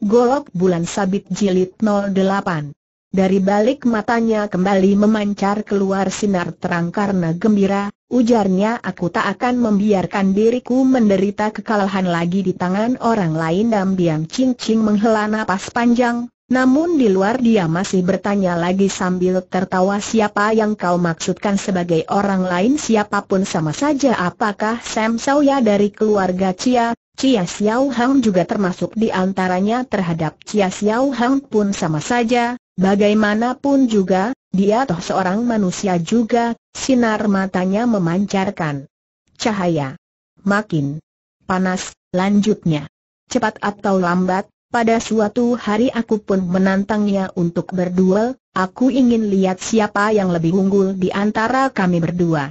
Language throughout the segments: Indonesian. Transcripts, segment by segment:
Golok Bulan Sabit Jilid 08 Dari balik matanya kembali memancar keluar sinar terang karena gembira, ujarnya aku tak akan membiarkan diriku menderita kekalahan lagi di tangan orang lain diam-diam Cing-Cing menghela napas panjang, namun di luar dia masih bertanya lagi sambil tertawa siapa yang kau maksudkan sebagai orang lain siapapun sama saja apakah Sam Sawya dari keluarga Cia, Chia Xiao Hang juga termasuk di antaranya terhadap Chia Xiao Hang pun sama saja, bagaimanapun juga, dia toh seorang manusia juga, sinar matanya memancarkan cahaya. Makin panas, lanjutnya. Cepat atau lambat, pada suatu hari aku pun menantangnya untuk berduel, aku ingin lihat siapa yang lebih unggul di antara kami berdua.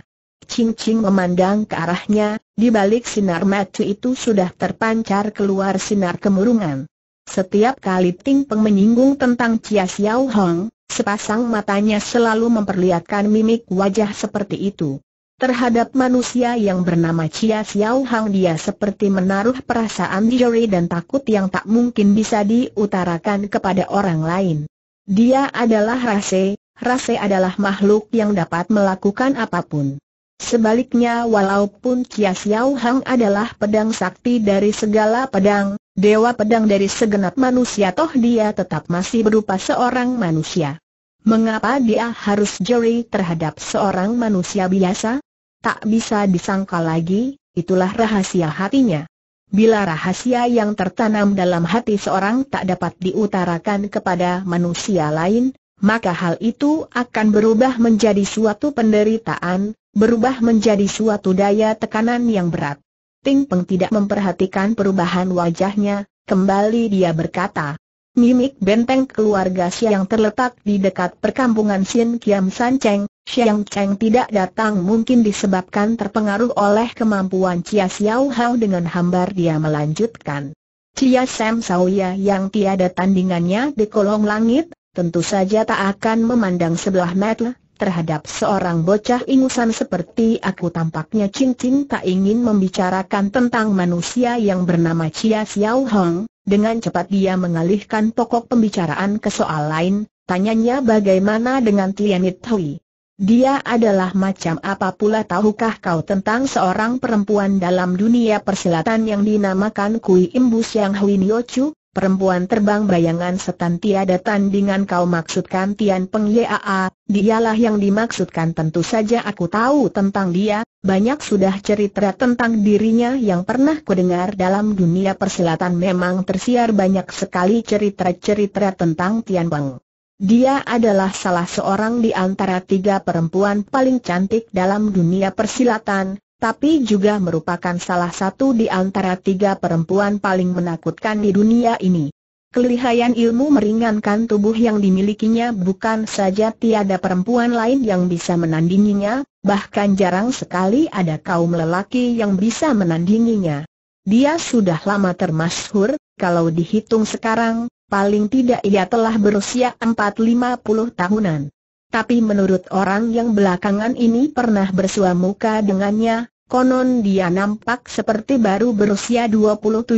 Cing-Cing memandang ke arahnya, di balik sinar mata itu sudah terpancar keluar sinar kemurungan. Setiap kali Ting Peng menyinggung tentang Chia Xiao Hong, sepasang matanya selalu memperlihatkan mimik wajah seperti itu. Terhadap manusia yang bernama Chia Xiao Hang dia seperti menaruh perasaan jeri dan takut yang tak mungkin bisa diutarakan kepada orang lain. Dia adalah Rase, Rase adalah makhluk yang dapat melakukan apapun. Sebaliknya walaupun Kia Xiao Hang adalah pedang sakti dari segala pedang, dewa pedang dari segenap manusia toh dia tetap masih berupa seorang manusia. Mengapa dia harus jeri terhadap seorang manusia biasa? Tak bisa disangka lagi, itulah rahasia hatinya. Bila rahasia yang tertanam dalam hati seorang tak dapat diutarakan kepada manusia lain, maka hal itu akan berubah menjadi suatu penderitaan, berubah menjadi suatu daya tekanan yang berat. Ting Peng tidak memperhatikan perubahan wajahnya, kembali dia berkata, Mimik benteng keluarga Siang terletak di dekat perkampungan Xin Kiam San Cheng, Siang Cheng tidak datang mungkin disebabkan terpengaruh oleh kemampuan Chia Xiao Hao dengan hambar dia melanjutkan. Chia Sam Sauya yang tiada tandingannya di kolong langit, tentu saja tak akan memandang sebelah mata terhadap seorang bocah ingusan seperti aku tampaknya cincin tak ingin membicarakan tentang manusia yang bernama Chia Xiao Hong, dengan cepat dia mengalihkan pokok pembicaraan ke soal lain, tanyanya bagaimana dengan Tianit Hui. Dia adalah macam apa pula tahukah kau tentang seorang perempuan dalam dunia persilatan yang dinamakan Kui Imbus Yang Hui Niochu? Perempuan terbang bayangan setan tiada tandingan kau maksudkan Tian Peng Yaa, dialah yang dimaksudkan tentu saja aku tahu tentang dia, banyak sudah cerita tentang dirinya yang pernah kudengar dalam dunia persilatan memang tersiar banyak sekali cerita-cerita tentang Tian Peng. Dia adalah salah seorang di antara tiga perempuan paling cantik dalam dunia persilatan, tapi juga merupakan salah satu di antara tiga perempuan paling menakutkan di dunia ini. Kelihayan ilmu meringankan tubuh yang dimilikinya bukan saja tiada perempuan lain yang bisa menandinginya, bahkan jarang sekali ada kaum lelaki yang bisa menandinginya. Dia sudah lama termasyhur, kalau dihitung sekarang, paling tidak ia telah berusia 450 tahunan. Tapi menurut orang yang belakangan ini pernah bersua muka dengannya, konon dia nampak seperti baru berusia 27-8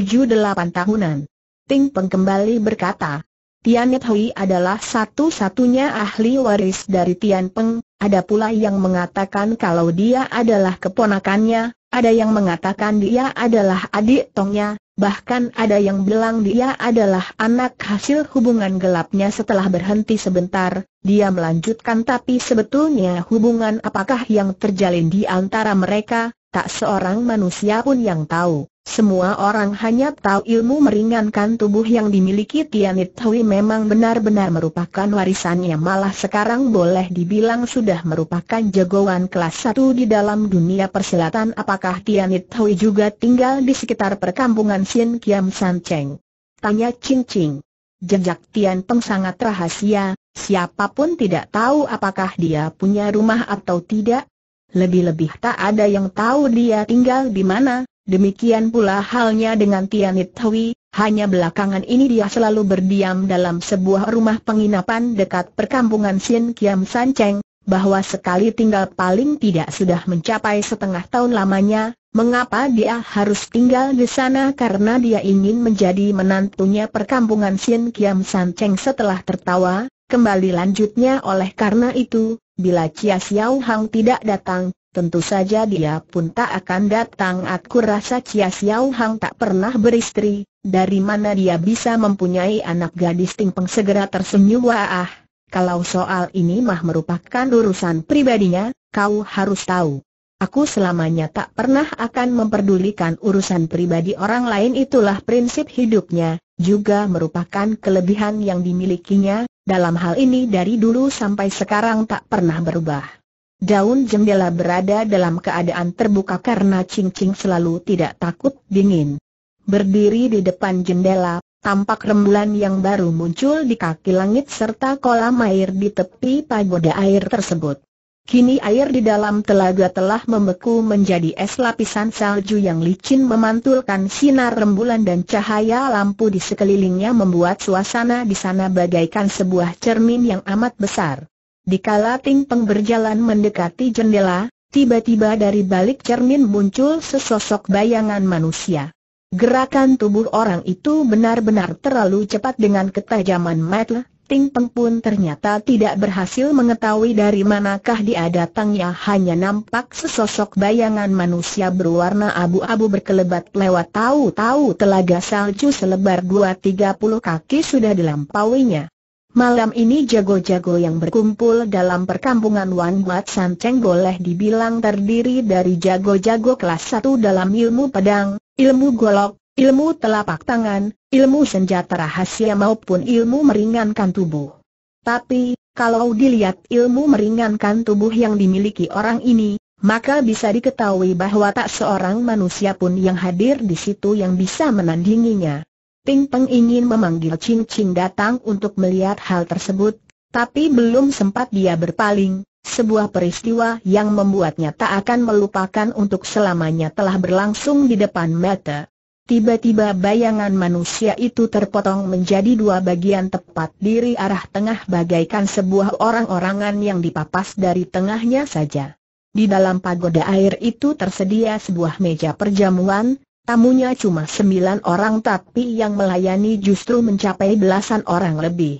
tahunan. Ting Peng kembali berkata, Tianet Hui adalah satu-satunya ahli waris dari Tian Peng, ada pula yang mengatakan kalau dia adalah keponakannya, ada yang mengatakan dia adalah adik tongnya, bahkan ada yang bilang dia adalah anak hasil hubungan gelapnya setelah berhenti sebentar, dia melanjutkan tapi sebetulnya hubungan apakah yang terjalin di antara mereka, tak seorang manusia pun yang tahu. Semua orang hanya tahu ilmu meringankan tubuh yang dimiliki Tianit Hui memang benar-benar merupakan warisannya malah sekarang boleh dibilang sudah merupakan jagoan kelas 1 di dalam dunia persilatan apakah Tianit Hui juga tinggal di sekitar perkampungan Sin Kiam San Cheng? Tanya Ching Ching. Jejak Tian Peng sangat rahasia, siapapun tidak tahu apakah dia punya rumah atau tidak. Lebih-lebih tak ada yang tahu dia tinggal di mana. Demikian pula halnya dengan Tianit Hui, hanya belakangan ini dia selalu berdiam dalam sebuah rumah penginapan dekat perkampungan Xin Kiam San Cheng, bahwa sekali tinggal paling tidak sudah mencapai setengah tahun lamanya, mengapa dia harus tinggal di sana karena dia ingin menjadi menantunya perkampungan Xin Kiam San Cheng setelah tertawa, kembali lanjutnya oleh karena itu, bila Chia Xiao Hang tidak datang, tentu saja dia pun tak akan datang. Aku rasa Cia Xiao Hang tak pernah beristri, dari mana dia bisa mempunyai anak gadis Peng segera tersenyum wah. Kalau soal ini mah merupakan urusan pribadinya, kau harus tahu. Aku selamanya tak pernah akan memperdulikan urusan pribadi orang lain itulah prinsip hidupnya, juga merupakan kelebihan yang dimilikinya, dalam hal ini dari dulu sampai sekarang tak pernah berubah. Daun jendela berada dalam keadaan terbuka karena cincin selalu tidak takut dingin. Berdiri di depan jendela, tampak rembulan yang baru muncul di kaki langit serta kolam air di tepi pagoda air tersebut. Kini air di dalam telaga telah membeku menjadi es lapisan salju yang licin memantulkan sinar rembulan dan cahaya lampu di sekelilingnya membuat suasana di sana bagaikan sebuah cermin yang amat besar. Di Dikala Ting Peng berjalan mendekati jendela, tiba-tiba dari balik cermin muncul sesosok bayangan manusia. Gerakan tubuh orang itu benar-benar terlalu cepat dengan ketajaman mata, Ting Peng pun ternyata tidak berhasil mengetahui dari manakah dia datangnya hanya nampak sesosok bayangan manusia berwarna abu-abu berkelebat lewat tahu-tahu telaga salju selebar 2-30 kaki sudah dilampauinya. Malam ini jago-jago yang berkumpul dalam perkampungan Wan Wat San Cheng boleh dibilang terdiri dari jago-jago kelas satu dalam ilmu pedang, ilmu golok, ilmu telapak tangan, ilmu senjata rahasia maupun ilmu meringankan tubuh. Tapi, kalau dilihat ilmu meringankan tubuh yang dimiliki orang ini, maka bisa diketahui bahwa tak seorang manusia pun yang hadir di situ yang bisa menandinginya. Ping Peng ingin memanggil Ching Ching datang untuk melihat hal tersebut, tapi belum sempat dia berpaling, sebuah peristiwa yang membuatnya tak akan melupakan untuk selamanya telah berlangsung di depan mata. Tiba-tiba bayangan manusia itu terpotong menjadi dua bagian tepat diri arah tengah bagaikan sebuah orang-orangan yang dipapas dari tengahnya saja. Di dalam pagoda air itu tersedia sebuah meja perjamuan, Tamunya cuma sembilan orang tapi yang melayani justru mencapai belasan orang lebih.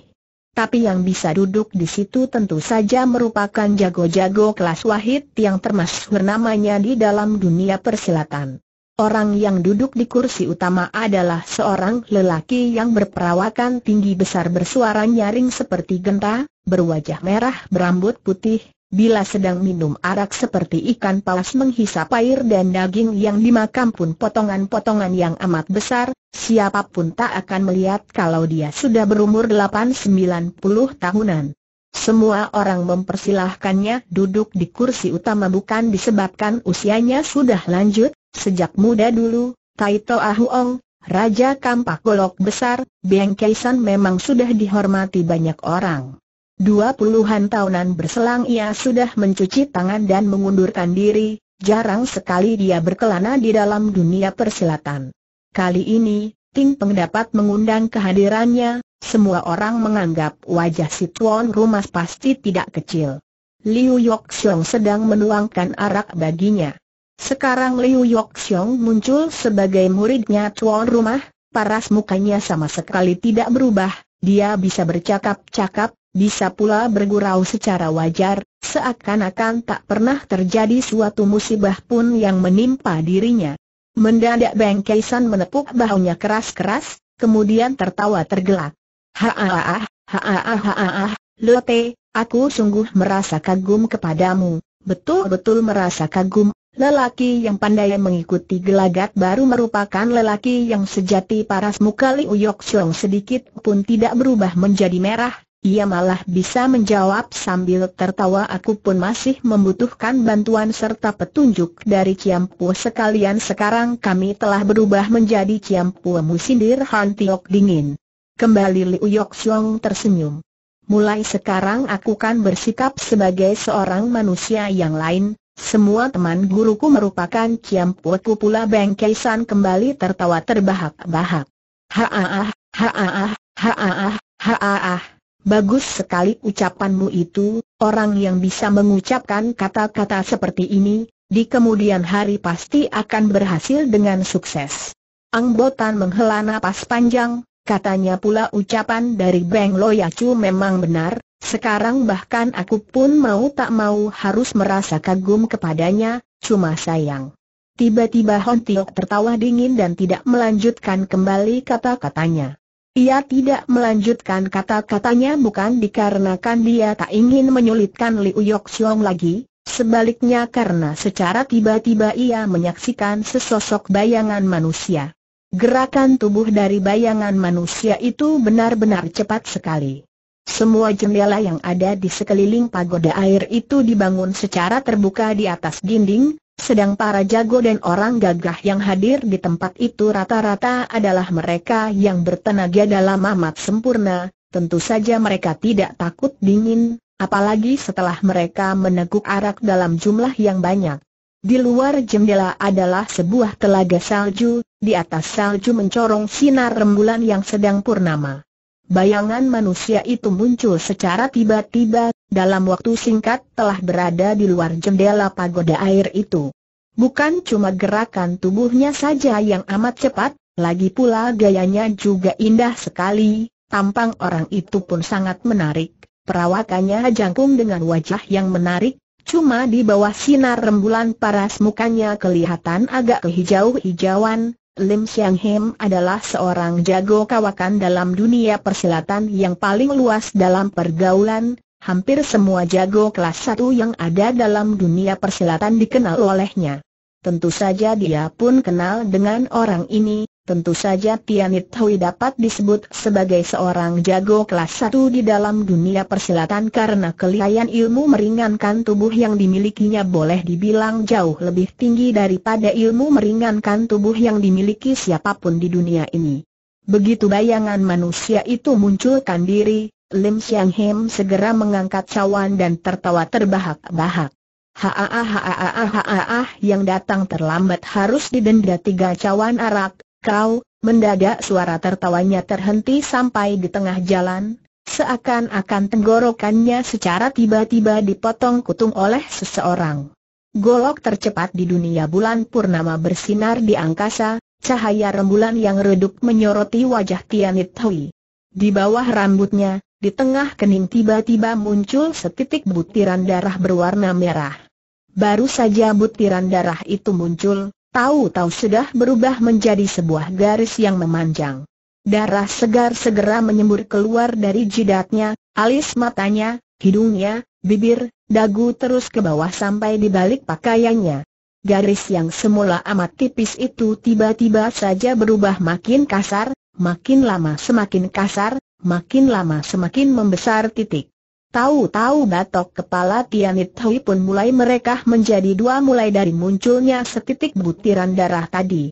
Tapi yang bisa duduk di situ tentu saja merupakan jago-jago kelas wahid yang termasuk namanya di dalam dunia persilatan. Orang yang duduk di kursi utama adalah seorang lelaki yang berperawakan tinggi besar bersuara nyaring seperti genta, berwajah merah berambut putih, Bila sedang minum arak seperti ikan paus menghisap air dan daging yang dimakan pun potongan-potongan yang amat besar, siapapun tak akan melihat kalau dia sudah berumur 8-90 tahunan. Semua orang mempersilahkannya duduk di kursi utama bukan disebabkan usianya sudah lanjut, sejak muda dulu, Taito Ahuong, Raja Kampak Golok Besar, Beng Kaisan memang sudah dihormati banyak orang. Dua puluhan tahunan berselang ia sudah mencuci tangan dan mengundurkan diri, jarang sekali dia berkelana di dalam dunia persilatan. Kali ini, Ting Peng dapat mengundang kehadirannya, semua orang menganggap wajah si tuan rumah pasti tidak kecil. Liu Yok Xiong sedang menuangkan arak baginya. Sekarang Liu Yok Xiong muncul sebagai muridnya tuan rumah, paras mukanya sama sekali tidak berubah, dia bisa bercakap-cakap, bisa pula bergurau secara wajar, seakan-akan tak pernah terjadi suatu musibah pun yang menimpa dirinya. Mendadak Beng Kaisan menepuk bahunya keras-keras, kemudian tertawa tergelak. Haaah, haaah, haaah, Lote, aku sungguh merasa kagum kepadamu, betul-betul merasa kagum. Lelaki yang pandai mengikuti gelagat baru merupakan lelaki yang sejati paras muka Liu Yok Siong sedikit pun tidak berubah menjadi merah, ia malah bisa menjawab sambil tertawa aku pun masih membutuhkan bantuan serta petunjuk dari Ciampu sekalian sekarang kami telah berubah menjadi Ciampu musindir Han Tiok dingin. Kembali Liu Yok Siong tersenyum. Mulai sekarang aku kan bersikap sebagai seorang manusia yang lain, semua teman guruku merupakan ku pula Beng Keisan kembali tertawa terbahak-bahak. ah haaah, haaah, ah Bagus sekali ucapanmu itu, orang yang bisa mengucapkan kata-kata seperti ini, di kemudian hari pasti akan berhasil dengan sukses. Angbotan menghela napas panjang, katanya pula ucapan dari Beng Loyacu memang benar, sekarang bahkan aku pun mau tak mau harus merasa kagum kepadanya, cuma sayang. Tiba-tiba Hon Tiok tertawa dingin dan tidak melanjutkan kembali kata-katanya. Ia tidak melanjutkan kata-katanya bukan dikarenakan dia tak ingin menyulitkan Liu Yok Xiong lagi, sebaliknya karena secara tiba-tiba ia menyaksikan sesosok bayangan manusia. Gerakan tubuh dari bayangan manusia itu benar-benar cepat sekali. Semua jendela yang ada di sekeliling pagoda air itu dibangun secara terbuka di atas dinding, sedang para jago dan orang gagah yang hadir di tempat itu rata-rata adalah mereka yang bertenaga dalam amat sempurna, tentu saja mereka tidak takut dingin, apalagi setelah mereka meneguk arak dalam jumlah yang banyak. Di luar jendela adalah sebuah telaga salju, di atas salju mencorong sinar rembulan yang sedang purnama. Bayangan manusia itu muncul secara tiba-tiba dalam waktu singkat telah berada di luar jendela pagoda air itu. Bukan cuma gerakan tubuhnya saja yang amat cepat, lagi pula gayanya juga indah sekali, tampang orang itu pun sangat menarik. Perawakannya jangkung dengan wajah yang menarik, cuma di bawah sinar rembulan paras mukanya kelihatan agak kehijau-hijauan. Lim Siang Hem adalah seorang jago kawakan dalam dunia persilatan yang paling luas dalam pergaulan, Hampir semua jago kelas satu yang ada dalam dunia persilatan dikenal olehnya. Tentu saja dia pun kenal dengan orang ini, tentu saja Tianit Hui dapat disebut sebagai seorang jago kelas satu di dalam dunia persilatan karena kelihayan ilmu meringankan tubuh yang dimilikinya boleh dibilang jauh lebih tinggi daripada ilmu meringankan tubuh yang dimiliki siapapun di dunia ini. Begitu bayangan manusia itu munculkan diri, Lim Siang Hem segera mengangkat cawan dan tertawa terbahak-bahak. Haa haa haa yang datang terlambat harus didenda tiga cawan arak, kau, mendadak suara tertawanya terhenti sampai di tengah jalan, seakan-akan tenggorokannya secara tiba-tiba dipotong kutung oleh seseorang. Golok tercepat di dunia bulan purnama bersinar di angkasa, cahaya rembulan yang redup menyoroti wajah Tianit Hui. Di bawah rambutnya, di tengah kening tiba-tiba muncul setitik butiran darah berwarna merah. Baru saja butiran darah itu muncul, tahu-tahu sudah berubah menjadi sebuah garis yang memanjang. Darah segar segera menyembur keluar dari jidatnya, alis matanya, hidungnya, bibir, dagu terus ke bawah sampai di balik pakaiannya. Garis yang semula amat tipis itu tiba-tiba saja berubah makin kasar, makin lama semakin kasar, makin lama semakin membesar titik. Tahu-tahu batok kepala Tianit Hui pun mulai merekah menjadi dua mulai dari munculnya setitik butiran darah tadi.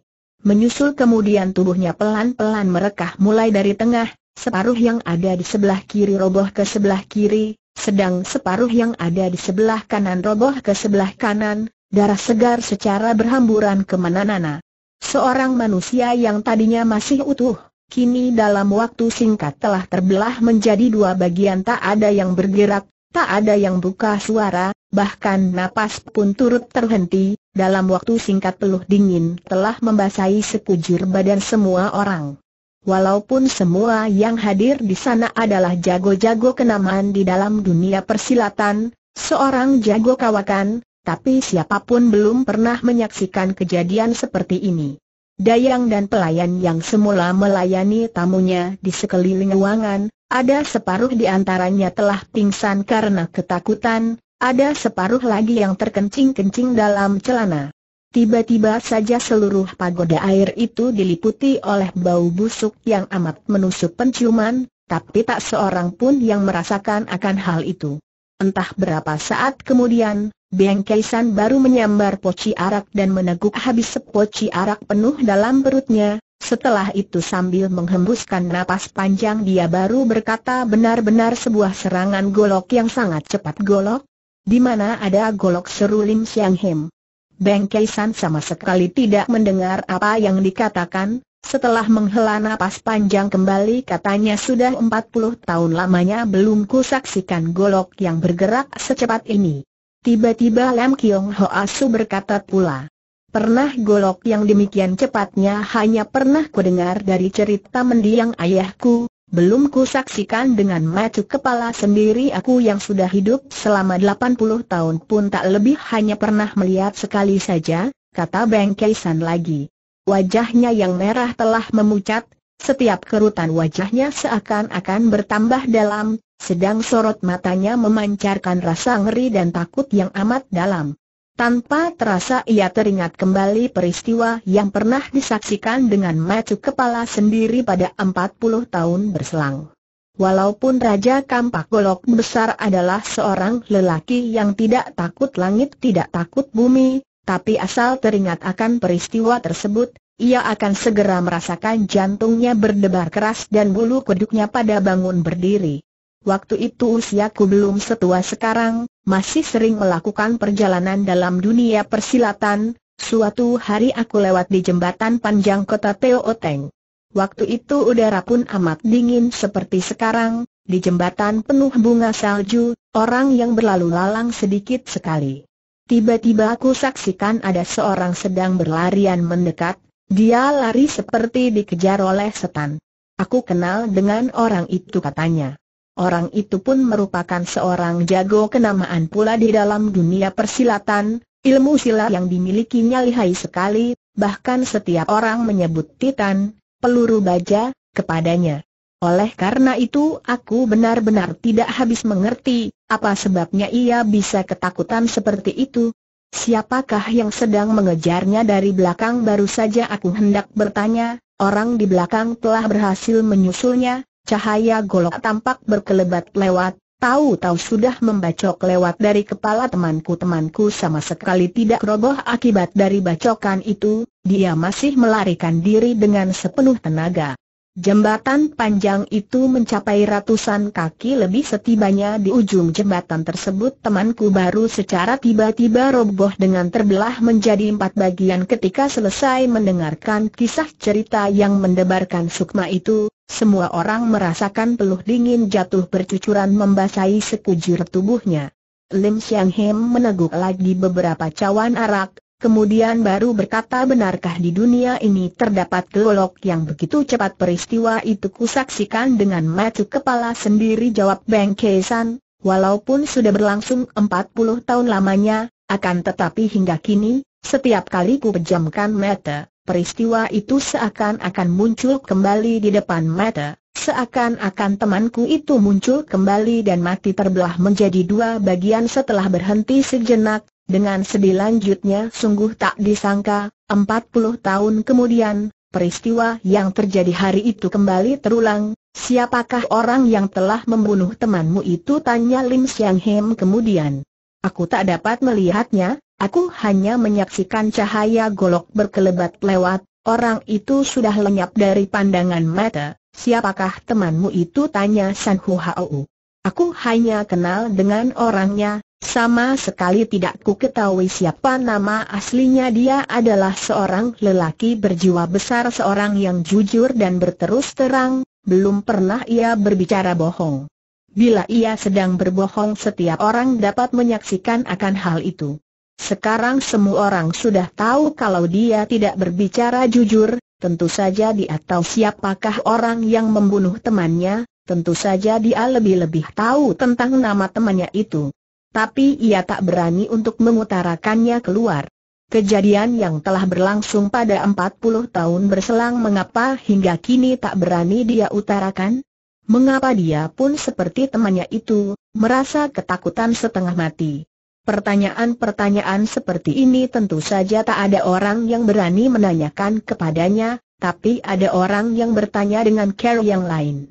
Menyusul kemudian tubuhnya pelan-pelan merekah mulai dari tengah, separuh yang ada di sebelah kiri roboh ke sebelah kiri, sedang separuh yang ada di sebelah kanan roboh ke sebelah kanan, darah segar secara berhamburan kemana-mana. Seorang manusia yang tadinya masih utuh, kini dalam waktu singkat telah terbelah menjadi dua bagian tak ada yang bergerak, tak ada yang buka suara, bahkan napas pun turut terhenti, dalam waktu singkat peluh dingin telah membasahi sekujur badan semua orang. Walaupun semua yang hadir di sana adalah jago-jago kenamaan di dalam dunia persilatan, seorang jago kawakan, tapi siapapun belum pernah menyaksikan kejadian seperti ini. Dayang dan pelayan yang semula melayani tamunya di sekeliling ruangan, ada separuh di antaranya telah pingsan karena ketakutan, ada separuh lagi yang terkencing-kencing dalam celana. Tiba-tiba saja seluruh pagoda air itu diliputi oleh bau busuk yang amat menusuk penciuman, tapi tak seorang pun yang merasakan akan hal itu. Entah berapa saat kemudian, Beng Kaisan baru menyambar poci arak dan meneguk habis sepoci arak penuh dalam perutnya, setelah itu sambil menghembuskan napas panjang dia baru berkata benar-benar sebuah serangan golok yang sangat cepat golok, di mana ada golok seru Lim Siang Hem. Beng Kaisan sama sekali tidak mendengar apa yang dikatakan, setelah menghela napas panjang kembali katanya sudah empat puluh tahun lamanya belum kusaksikan golok yang bergerak secepat ini. Tiba-tiba Lam Kiong asu berkata pula. Pernah golok yang demikian cepatnya hanya pernah kudengar dari cerita mendiang ayahku, belum kusaksikan dengan mata kepala sendiri aku yang sudah hidup selama 80 tahun pun tak lebih hanya pernah melihat sekali saja, kata Beng Kaisan lagi. Wajahnya yang merah telah memucat, setiap kerutan wajahnya seakan-akan bertambah dalam, sedang sorot matanya memancarkan rasa ngeri dan takut yang amat dalam. Tanpa terasa ia teringat kembali peristiwa yang pernah disaksikan dengan macu kepala sendiri pada 40 tahun berselang. Walaupun Raja Kampak Golok Besar adalah seorang lelaki yang tidak takut langit tidak takut bumi, tapi asal teringat akan peristiwa tersebut, ia akan segera merasakan jantungnya berdebar keras dan bulu kuduknya pada bangun berdiri. Waktu itu usiaku belum setua sekarang, masih sering melakukan perjalanan dalam dunia persilatan, suatu hari aku lewat di jembatan panjang kota Teo Oteng. Waktu itu udara pun amat dingin seperti sekarang, di jembatan penuh bunga salju, orang yang berlalu lalang sedikit sekali. Tiba-tiba aku saksikan ada seorang sedang berlarian mendekat, dia lari seperti dikejar oleh setan. Aku kenal dengan orang itu katanya. Orang itu pun merupakan seorang jago kenamaan pula di dalam dunia persilatan, ilmu silat yang dimilikinya lihai sekali, bahkan setiap orang menyebut Titan, peluru baja, kepadanya. Oleh karena itu aku benar-benar tidak habis mengerti, apa sebabnya ia bisa ketakutan seperti itu. Siapakah yang sedang mengejarnya dari belakang baru saja aku hendak bertanya, orang di belakang telah berhasil menyusulnya, cahaya golok tampak berkelebat lewat, Tahu-tahu sudah membacok lewat dari kepala temanku-temanku sama sekali tidak roboh akibat dari bacokan itu, dia masih melarikan diri dengan sepenuh tenaga. Jembatan panjang itu mencapai ratusan kaki lebih setibanya di ujung jembatan tersebut temanku baru secara tiba-tiba roboh dengan terbelah menjadi empat bagian ketika selesai mendengarkan kisah cerita yang mendebarkan sukma itu, semua orang merasakan peluh dingin jatuh bercucuran membasahi sekujur tubuhnya. Lim Siang Hem meneguk lagi beberapa cawan arak, kemudian baru berkata benarkah di dunia ini terdapat golok yang begitu cepat peristiwa itu kusaksikan dengan mata kepala sendiri jawab Beng Kesan, walaupun sudah berlangsung 40 tahun lamanya, akan tetapi hingga kini, setiap kali ku pejamkan mata, peristiwa itu seakan-akan muncul kembali di depan mata. Seakan-akan temanku itu muncul kembali dan mati terbelah menjadi dua bagian setelah berhenti sejenak, dengan sedih lanjutnya sungguh tak disangka, 40 tahun kemudian, peristiwa yang terjadi hari itu kembali terulang, siapakah orang yang telah membunuh temanmu itu tanya Lim Siang Hem kemudian. Aku tak dapat melihatnya, aku hanya menyaksikan cahaya golok berkelebat lewat, orang itu sudah lenyap dari pandangan mata, siapakah temanmu itu tanya San Hu Hao. Aku hanya kenal dengan orangnya, sama sekali tidak ku ketahui siapa nama aslinya dia adalah seorang lelaki berjiwa besar seorang yang jujur dan berterus terang, belum pernah ia berbicara bohong. Bila ia sedang berbohong setiap orang dapat menyaksikan akan hal itu. Sekarang semua orang sudah tahu kalau dia tidak berbicara jujur, tentu saja dia tahu siapakah orang yang membunuh temannya, tentu saja dia lebih-lebih tahu tentang nama temannya itu tapi ia tak berani untuk mengutarakannya keluar. Kejadian yang telah berlangsung pada 40 tahun berselang mengapa hingga kini tak berani dia utarakan? Mengapa dia pun seperti temannya itu, merasa ketakutan setengah mati? Pertanyaan-pertanyaan seperti ini tentu saja tak ada orang yang berani menanyakan kepadanya, tapi ada orang yang bertanya dengan care yang lain.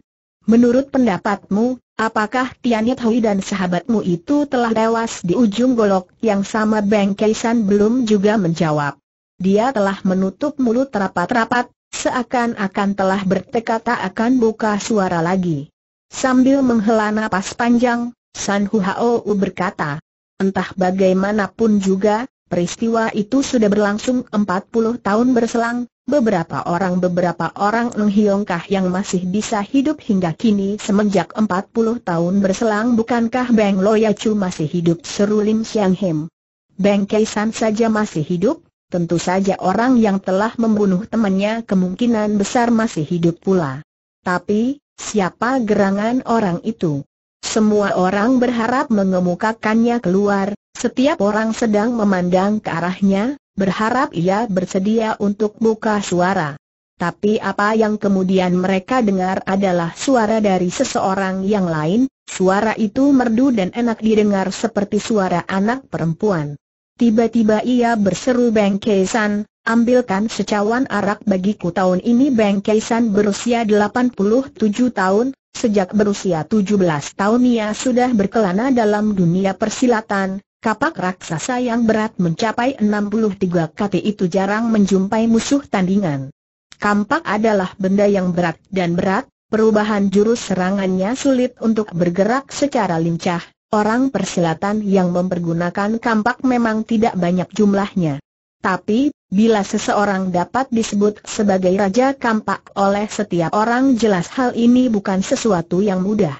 Menurut pendapatmu, apakah Tian Hui dan sahabatmu itu telah tewas di ujung golok yang sama Beng Keisan belum juga menjawab. Dia telah menutup mulut rapat-rapat, seakan-akan telah bertekad tak akan buka suara lagi. Sambil menghela napas panjang, San U berkata, entah bagaimanapun juga, peristiwa itu sudah berlangsung 40 tahun berselang, Beberapa orang beberapa orang Eng Hiong yang masih bisa hidup hingga kini semenjak 40 tahun berselang bukankah Beng Loyacu masih hidup seru Lim Siang Hem. Beng Kaisan saja masih hidup, tentu saja orang yang telah membunuh temannya kemungkinan besar masih hidup pula. Tapi, siapa gerangan orang itu? Semua orang berharap mengemukakannya keluar, setiap orang sedang memandang ke arahnya, berharap ia bersedia untuk buka suara. Tapi apa yang kemudian mereka dengar adalah suara dari seseorang yang lain, suara itu merdu dan enak didengar seperti suara anak perempuan. Tiba-tiba ia berseru Beng Kaisan, ambilkan secawan arak bagiku tahun ini Beng Kaisan berusia 87 tahun, sejak berusia 17 tahun ia sudah berkelana dalam dunia persilatan, Kapak raksasa yang berat mencapai 63 kt itu jarang menjumpai musuh tandingan. Kampak adalah benda yang berat dan berat, perubahan jurus serangannya sulit untuk bergerak secara lincah. Orang persilatan yang mempergunakan kampak memang tidak banyak jumlahnya. Tapi, bila seseorang dapat disebut sebagai Raja Kampak oleh setiap orang jelas hal ini bukan sesuatu yang mudah.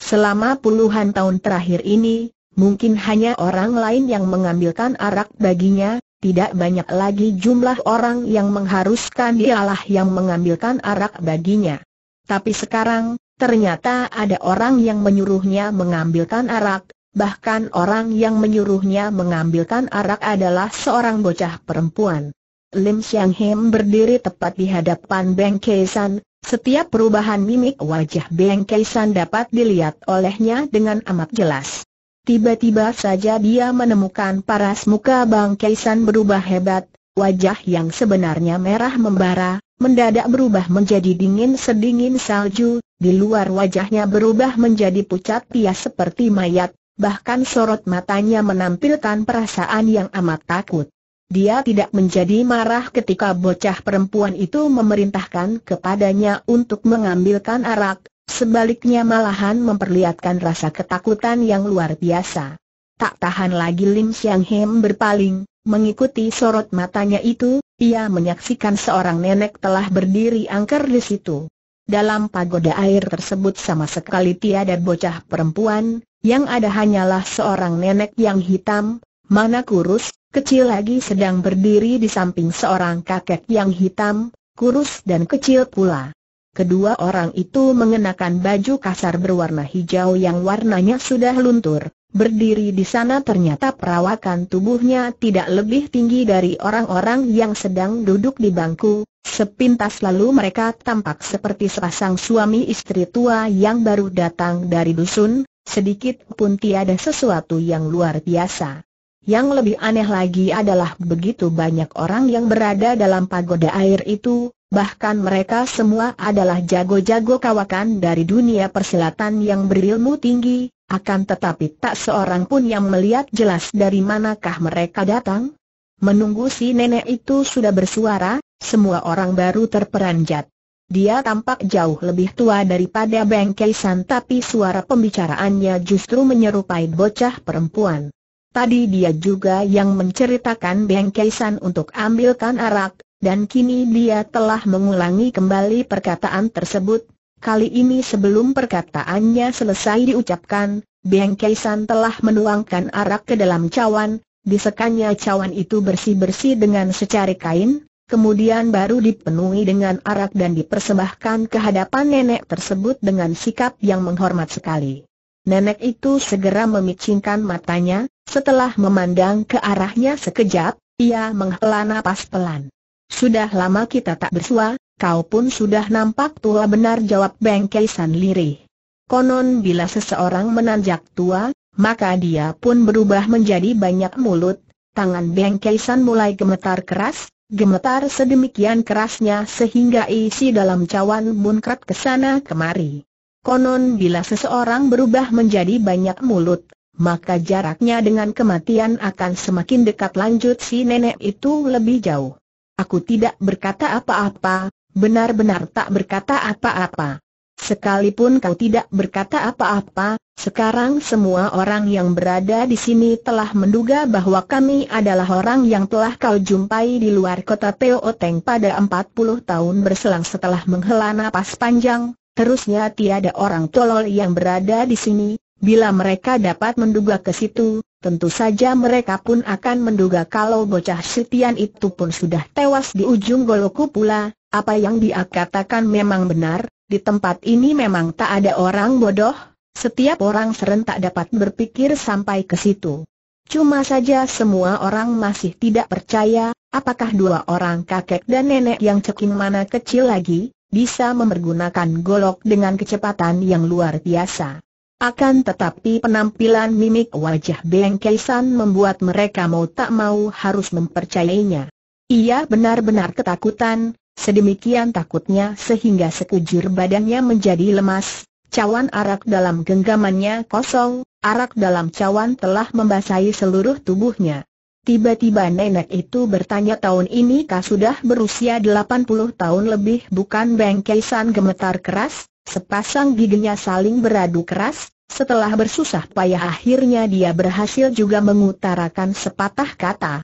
Selama puluhan tahun terakhir ini, Mungkin hanya orang lain yang mengambilkan arak baginya, tidak banyak lagi jumlah orang yang mengharuskan dialah yang mengambilkan arak baginya. Tapi sekarang, ternyata ada orang yang menyuruhnya mengambilkan arak, bahkan orang yang menyuruhnya mengambilkan arak adalah seorang bocah perempuan. Lim Siang Hem berdiri tepat di hadapan Beng Kesan, setiap perubahan mimik wajah Beng Kesan dapat dilihat olehnya dengan amat jelas. Tiba-tiba saja dia menemukan paras muka Bang Kaisan berubah hebat, wajah yang sebenarnya merah membara, mendadak berubah menjadi dingin sedingin salju, di luar wajahnya berubah menjadi pucat pias seperti mayat, bahkan sorot matanya menampilkan perasaan yang amat takut. Dia tidak menjadi marah ketika bocah perempuan itu memerintahkan kepadanya untuk mengambilkan arak, Sebaliknya malahan memperlihatkan rasa ketakutan yang luar biasa. Tak tahan lagi Lim Siang Hem berpaling, mengikuti sorot matanya itu, ia menyaksikan seorang nenek telah berdiri angker di situ. Dalam pagoda air tersebut sama sekali tiada bocah perempuan, yang ada hanyalah seorang nenek yang hitam, mana kurus, kecil lagi sedang berdiri di samping seorang kakek yang hitam, kurus dan kecil pula. Kedua orang itu mengenakan baju kasar berwarna hijau yang warnanya sudah luntur. Berdiri di sana ternyata perawakan tubuhnya tidak lebih tinggi dari orang-orang yang sedang duduk di bangku. Sepintas lalu mereka tampak seperti sepasang suami istri tua yang baru datang dari dusun, sedikit pun tiada sesuatu yang luar biasa. Yang lebih aneh lagi adalah begitu banyak orang yang berada dalam pagoda air itu, Bahkan mereka semua adalah jago-jago kawakan dari dunia persilatan yang berilmu tinggi, akan tetapi tak seorang pun yang melihat jelas dari manakah mereka datang. Menunggu si nenek itu sudah bersuara, semua orang baru terperanjat. Dia tampak jauh lebih tua daripada Beng Kaisan tapi suara pembicaraannya justru menyerupai bocah perempuan. Tadi dia juga yang menceritakan Beng Kaisan untuk ambilkan arak, dan kini dia telah mengulangi kembali perkataan tersebut. Kali ini sebelum perkataannya selesai diucapkan, Beng Kaisan telah menuangkan arak ke dalam cawan, disekannya cawan itu bersih-bersih dengan secari kain, kemudian baru dipenuhi dengan arak dan dipersembahkan ke hadapan nenek tersebut dengan sikap yang menghormat sekali. Nenek itu segera memicingkan matanya, setelah memandang ke arahnya sekejap, ia menghela napas pelan. Sudah lama kita tak bersua, kau pun sudah nampak tua benar jawab Bengkei San Lirih. Konon bila seseorang menanjak tua, maka dia pun berubah menjadi banyak mulut, tangan Bengkei San mulai gemetar keras, gemetar sedemikian kerasnya sehingga isi dalam cawan bunkrat kesana kemari. Konon bila seseorang berubah menjadi banyak mulut, maka jaraknya dengan kematian akan semakin dekat lanjut si nenek itu lebih jauh. Aku tidak berkata apa-apa, benar-benar tak berkata apa-apa. Sekalipun kau tidak berkata apa-apa, sekarang semua orang yang berada di sini telah menduga bahwa kami adalah orang yang telah kau jumpai di luar kota Teo Oteng pada 40 tahun berselang setelah menghela napas panjang, terusnya tiada orang tolol yang berada di sini, bila mereka dapat menduga ke situ, Tentu saja mereka pun akan menduga kalau bocah Setian itu pun sudah tewas di ujung goloku pula, apa yang dia katakan memang benar, di tempat ini memang tak ada orang bodoh, setiap orang serentak dapat berpikir sampai ke situ. Cuma saja semua orang masih tidak percaya, apakah dua orang kakek dan nenek yang ceking mana kecil lagi, bisa memergunakan golok dengan kecepatan yang luar biasa. Akan tetapi penampilan mimik wajah Beng Kaisan membuat mereka mau tak mau harus mempercayainya. Ia benar-benar ketakutan, sedemikian takutnya sehingga sekujur badannya menjadi lemas, cawan arak dalam genggamannya kosong, arak dalam cawan telah membasahi seluruh tubuhnya. Tiba-tiba nenek itu bertanya tahun ini kah sudah berusia 80 tahun lebih bukan Beng Kaisan gemetar keras, Sepasang giginya saling beradu keras, setelah bersusah payah akhirnya dia berhasil juga mengutarakan sepatah kata.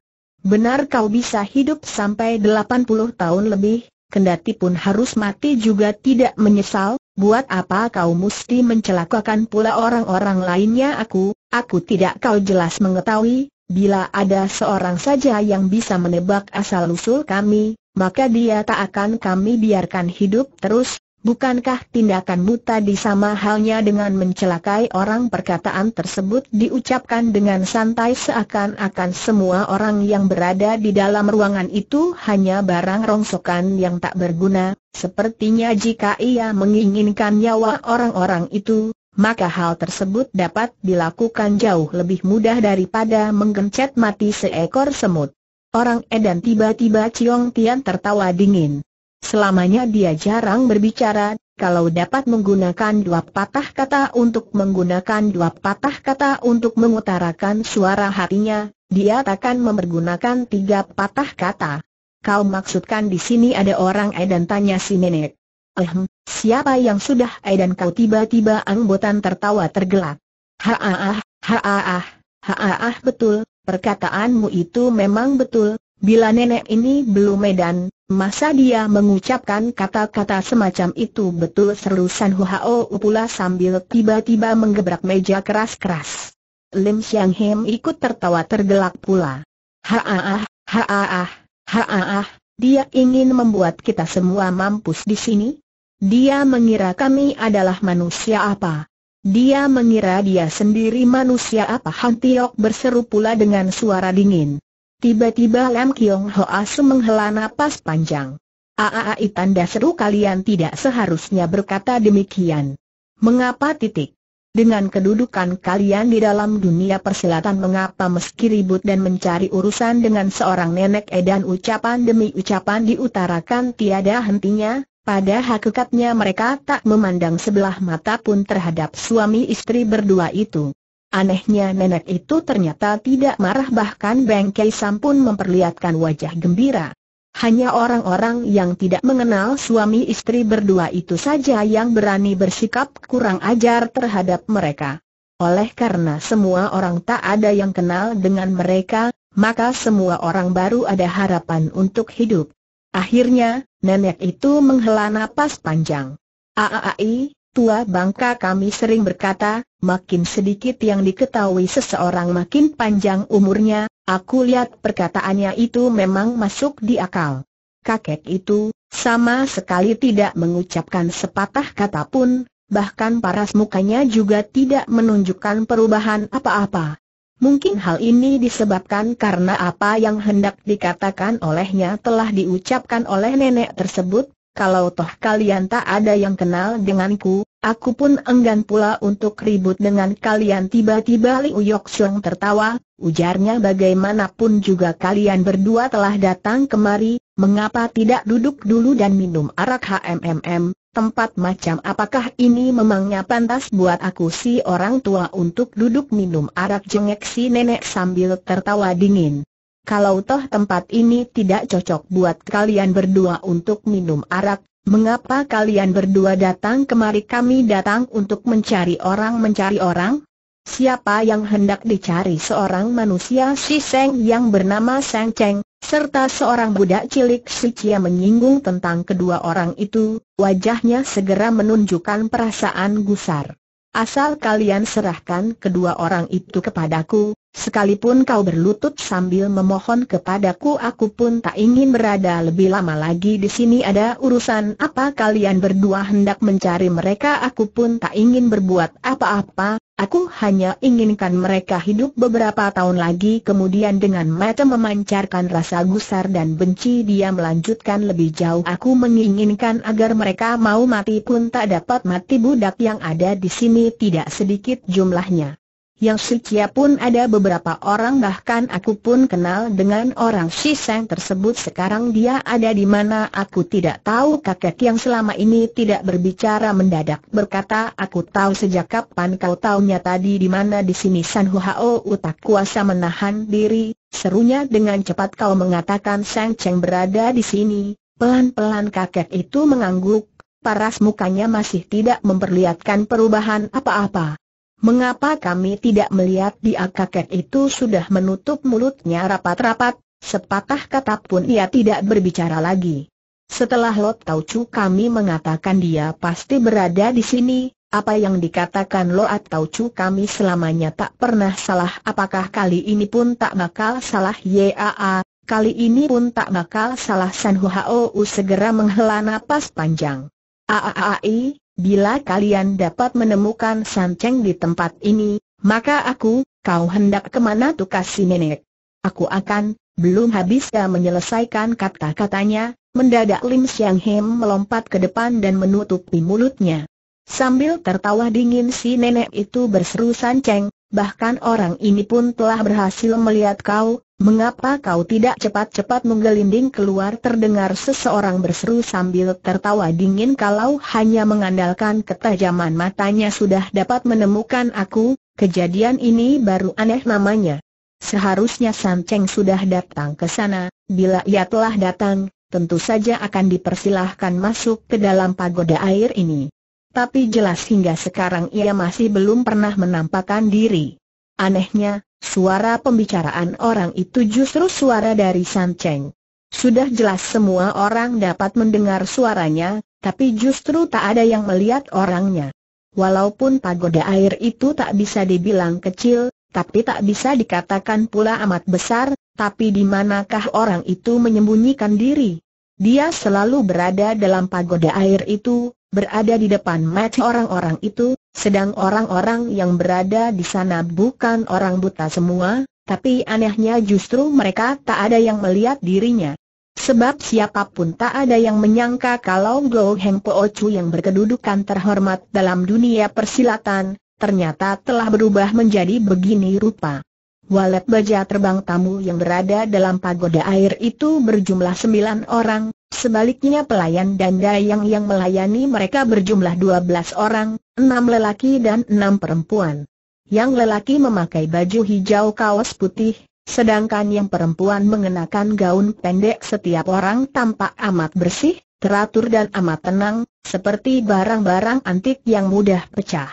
Benar kau bisa hidup sampai 80 tahun lebih, kendati pun harus mati juga tidak menyesal, buat apa kau mesti mencelakakan pula orang-orang lainnya aku, aku tidak kau jelas mengetahui, bila ada seorang saja yang bisa menebak asal-usul kami, maka dia tak akan kami biarkan hidup terus, Bukankah tindakanmu tadi sama halnya dengan mencelakai orang perkataan tersebut diucapkan dengan santai seakan-akan semua orang yang berada di dalam ruangan itu hanya barang rongsokan yang tak berguna, sepertinya jika ia menginginkan nyawa orang-orang itu, maka hal tersebut dapat dilakukan jauh lebih mudah daripada menggencet mati seekor semut. Orang edan tiba-tiba Ciong Tian tertawa dingin. Selamanya dia jarang berbicara, kalau dapat menggunakan dua patah kata untuk menggunakan dua patah kata untuk mengutarakan suara hatinya, dia takkan mempergunakan tiga patah kata. Kau maksudkan di sini ada orang Edan tanya si nenek. Ehm, siapa yang sudah Edan kau tiba-tiba anggotan tertawa tergelak. Haaah, haaah, haaah betul, perkataanmu itu memang betul, bila nenek ini belum Edan, Masa dia mengucapkan kata-kata semacam itu betul seru San hao pula sambil tiba-tiba menggebrak meja keras-keras. Lim Siang Hem ikut tertawa tergelak pula. Haaah, haaah, haaah, dia ingin membuat kita semua mampus di sini? Dia mengira kami adalah manusia apa? Dia mengira dia sendiri manusia apa Han Tiok berseru pula dengan suara dingin. Tiba-tiba Lam Kiong Hoa menghela napas panjang. Aaai tanda seru kalian tidak seharusnya berkata demikian. Mengapa titik? Dengan kedudukan kalian di dalam dunia persilatan mengapa meski ribut dan mencari urusan dengan seorang nenek edan ucapan demi ucapan diutarakan tiada hentinya, pada hakikatnya mereka tak memandang sebelah mata pun terhadap suami istri berdua itu. Anehnya nenek itu ternyata tidak marah bahkan Kei Sam pun memperlihatkan wajah gembira. Hanya orang-orang yang tidak mengenal suami istri berdua itu saja yang berani bersikap kurang ajar terhadap mereka. Oleh karena semua orang tak ada yang kenal dengan mereka, maka semua orang baru ada harapan untuk hidup. Akhirnya, nenek itu menghela napas panjang. Aai, tua bangka kami sering berkata, makin sedikit yang diketahui seseorang makin panjang umurnya, aku lihat perkataannya itu memang masuk di akal. Kakek itu, sama sekali tidak mengucapkan sepatah kata pun, bahkan paras mukanya juga tidak menunjukkan perubahan apa-apa. Mungkin hal ini disebabkan karena apa yang hendak dikatakan olehnya telah diucapkan oleh nenek tersebut, kalau toh kalian tak ada yang kenal denganku, Aku pun enggan pula untuk ribut dengan kalian tiba-tiba Liu Yoxiong tertawa, ujarnya bagaimanapun juga kalian berdua telah datang kemari, mengapa tidak duduk dulu dan minum arak HMMM, tempat macam apakah ini memangnya pantas buat aku si orang tua untuk duduk minum arak jengek si nenek sambil tertawa dingin. Kalau toh tempat ini tidak cocok buat kalian berdua untuk minum arak, Mengapa kalian berdua datang kemari kami datang untuk mencari orang mencari orang? Siapa yang hendak dicari seorang manusia si Seng yang bernama Seng Cheng, serta seorang budak cilik si Cia menyinggung tentang kedua orang itu, wajahnya segera menunjukkan perasaan gusar. Asal kalian serahkan kedua orang itu kepadaku, Sekalipun kau berlutut sambil memohon kepadaku aku pun tak ingin berada lebih lama lagi di sini ada urusan apa kalian berdua hendak mencari mereka aku pun tak ingin berbuat apa-apa, aku hanya inginkan mereka hidup beberapa tahun lagi kemudian dengan mata memancarkan rasa gusar dan benci dia melanjutkan lebih jauh aku menginginkan agar mereka mau mati pun tak dapat mati budak yang ada di sini tidak sedikit jumlahnya. Yang Sikia pun ada beberapa orang bahkan aku pun kenal dengan orang Sisang tersebut sekarang dia ada di mana aku tidak tahu kakek yang selama ini tidak berbicara mendadak berkata aku tahu sejak kapan kau tahunya tadi di mana di sini San Huao utak kuasa menahan diri, serunya dengan cepat kau mengatakan Sang Cheng berada di sini, pelan-pelan kakek itu mengangguk, paras mukanya masih tidak memperlihatkan perubahan apa-apa. Mengapa kami tidak melihat dia kakek itu sudah menutup mulutnya rapat-rapat, sepatah kata pun ia tidak berbicara lagi. Setelah Lot Chu kami mengatakan dia pasti berada di sini, apa yang dikatakan Lot Tau Cu kami selamanya tak pernah salah apakah kali ini pun tak bakal salah YAA, kali ini pun tak bakal salah San Hu Hao segera menghela napas panjang. Aaai, Bila kalian dapat menemukan Sanceng di tempat ini, maka aku, kau hendak kemana tukas kasih nenek? Aku akan, belum habisnya menyelesaikan kata-katanya, mendadak Lim Siang Hem melompat ke depan dan menutupi mulutnya. Sambil tertawa dingin si nenek itu berseru Sanceng, bahkan orang ini pun telah berhasil melihat kau, Mengapa kau tidak cepat-cepat menggelinding keluar terdengar seseorang berseru sambil tertawa dingin kalau hanya mengandalkan ketajaman matanya sudah dapat menemukan aku, kejadian ini baru aneh namanya. Seharusnya San Cheng sudah datang ke sana, bila ia telah datang, tentu saja akan dipersilahkan masuk ke dalam pagoda air ini. Tapi jelas hingga sekarang ia masih belum pernah menampakkan diri. Anehnya, Suara pembicaraan orang itu justru suara dari San Cheng. Sudah jelas semua orang dapat mendengar suaranya, tapi justru tak ada yang melihat orangnya. Walaupun pagoda air itu tak bisa dibilang kecil, tapi tak bisa dikatakan pula amat besar, tapi di manakah orang itu menyembunyikan diri? Dia selalu berada dalam pagoda air itu, berada di depan mata orang-orang itu, sedang orang-orang yang berada di sana bukan orang buta semua, tapi anehnya justru mereka tak ada yang melihat dirinya. Sebab siapapun tak ada yang menyangka kalau Go Heng Po Chu yang berkedudukan terhormat dalam dunia persilatan, ternyata telah berubah menjadi begini rupa. Walet baja terbang tamu yang berada dalam pagoda air itu berjumlah sembilan orang, Sebaliknya pelayan dan dayang yang melayani mereka berjumlah 12 orang, 6 lelaki dan 6 perempuan. Yang lelaki memakai baju hijau kaos putih, sedangkan yang perempuan mengenakan gaun pendek setiap orang tampak amat bersih, teratur dan amat tenang, seperti barang-barang antik yang mudah pecah.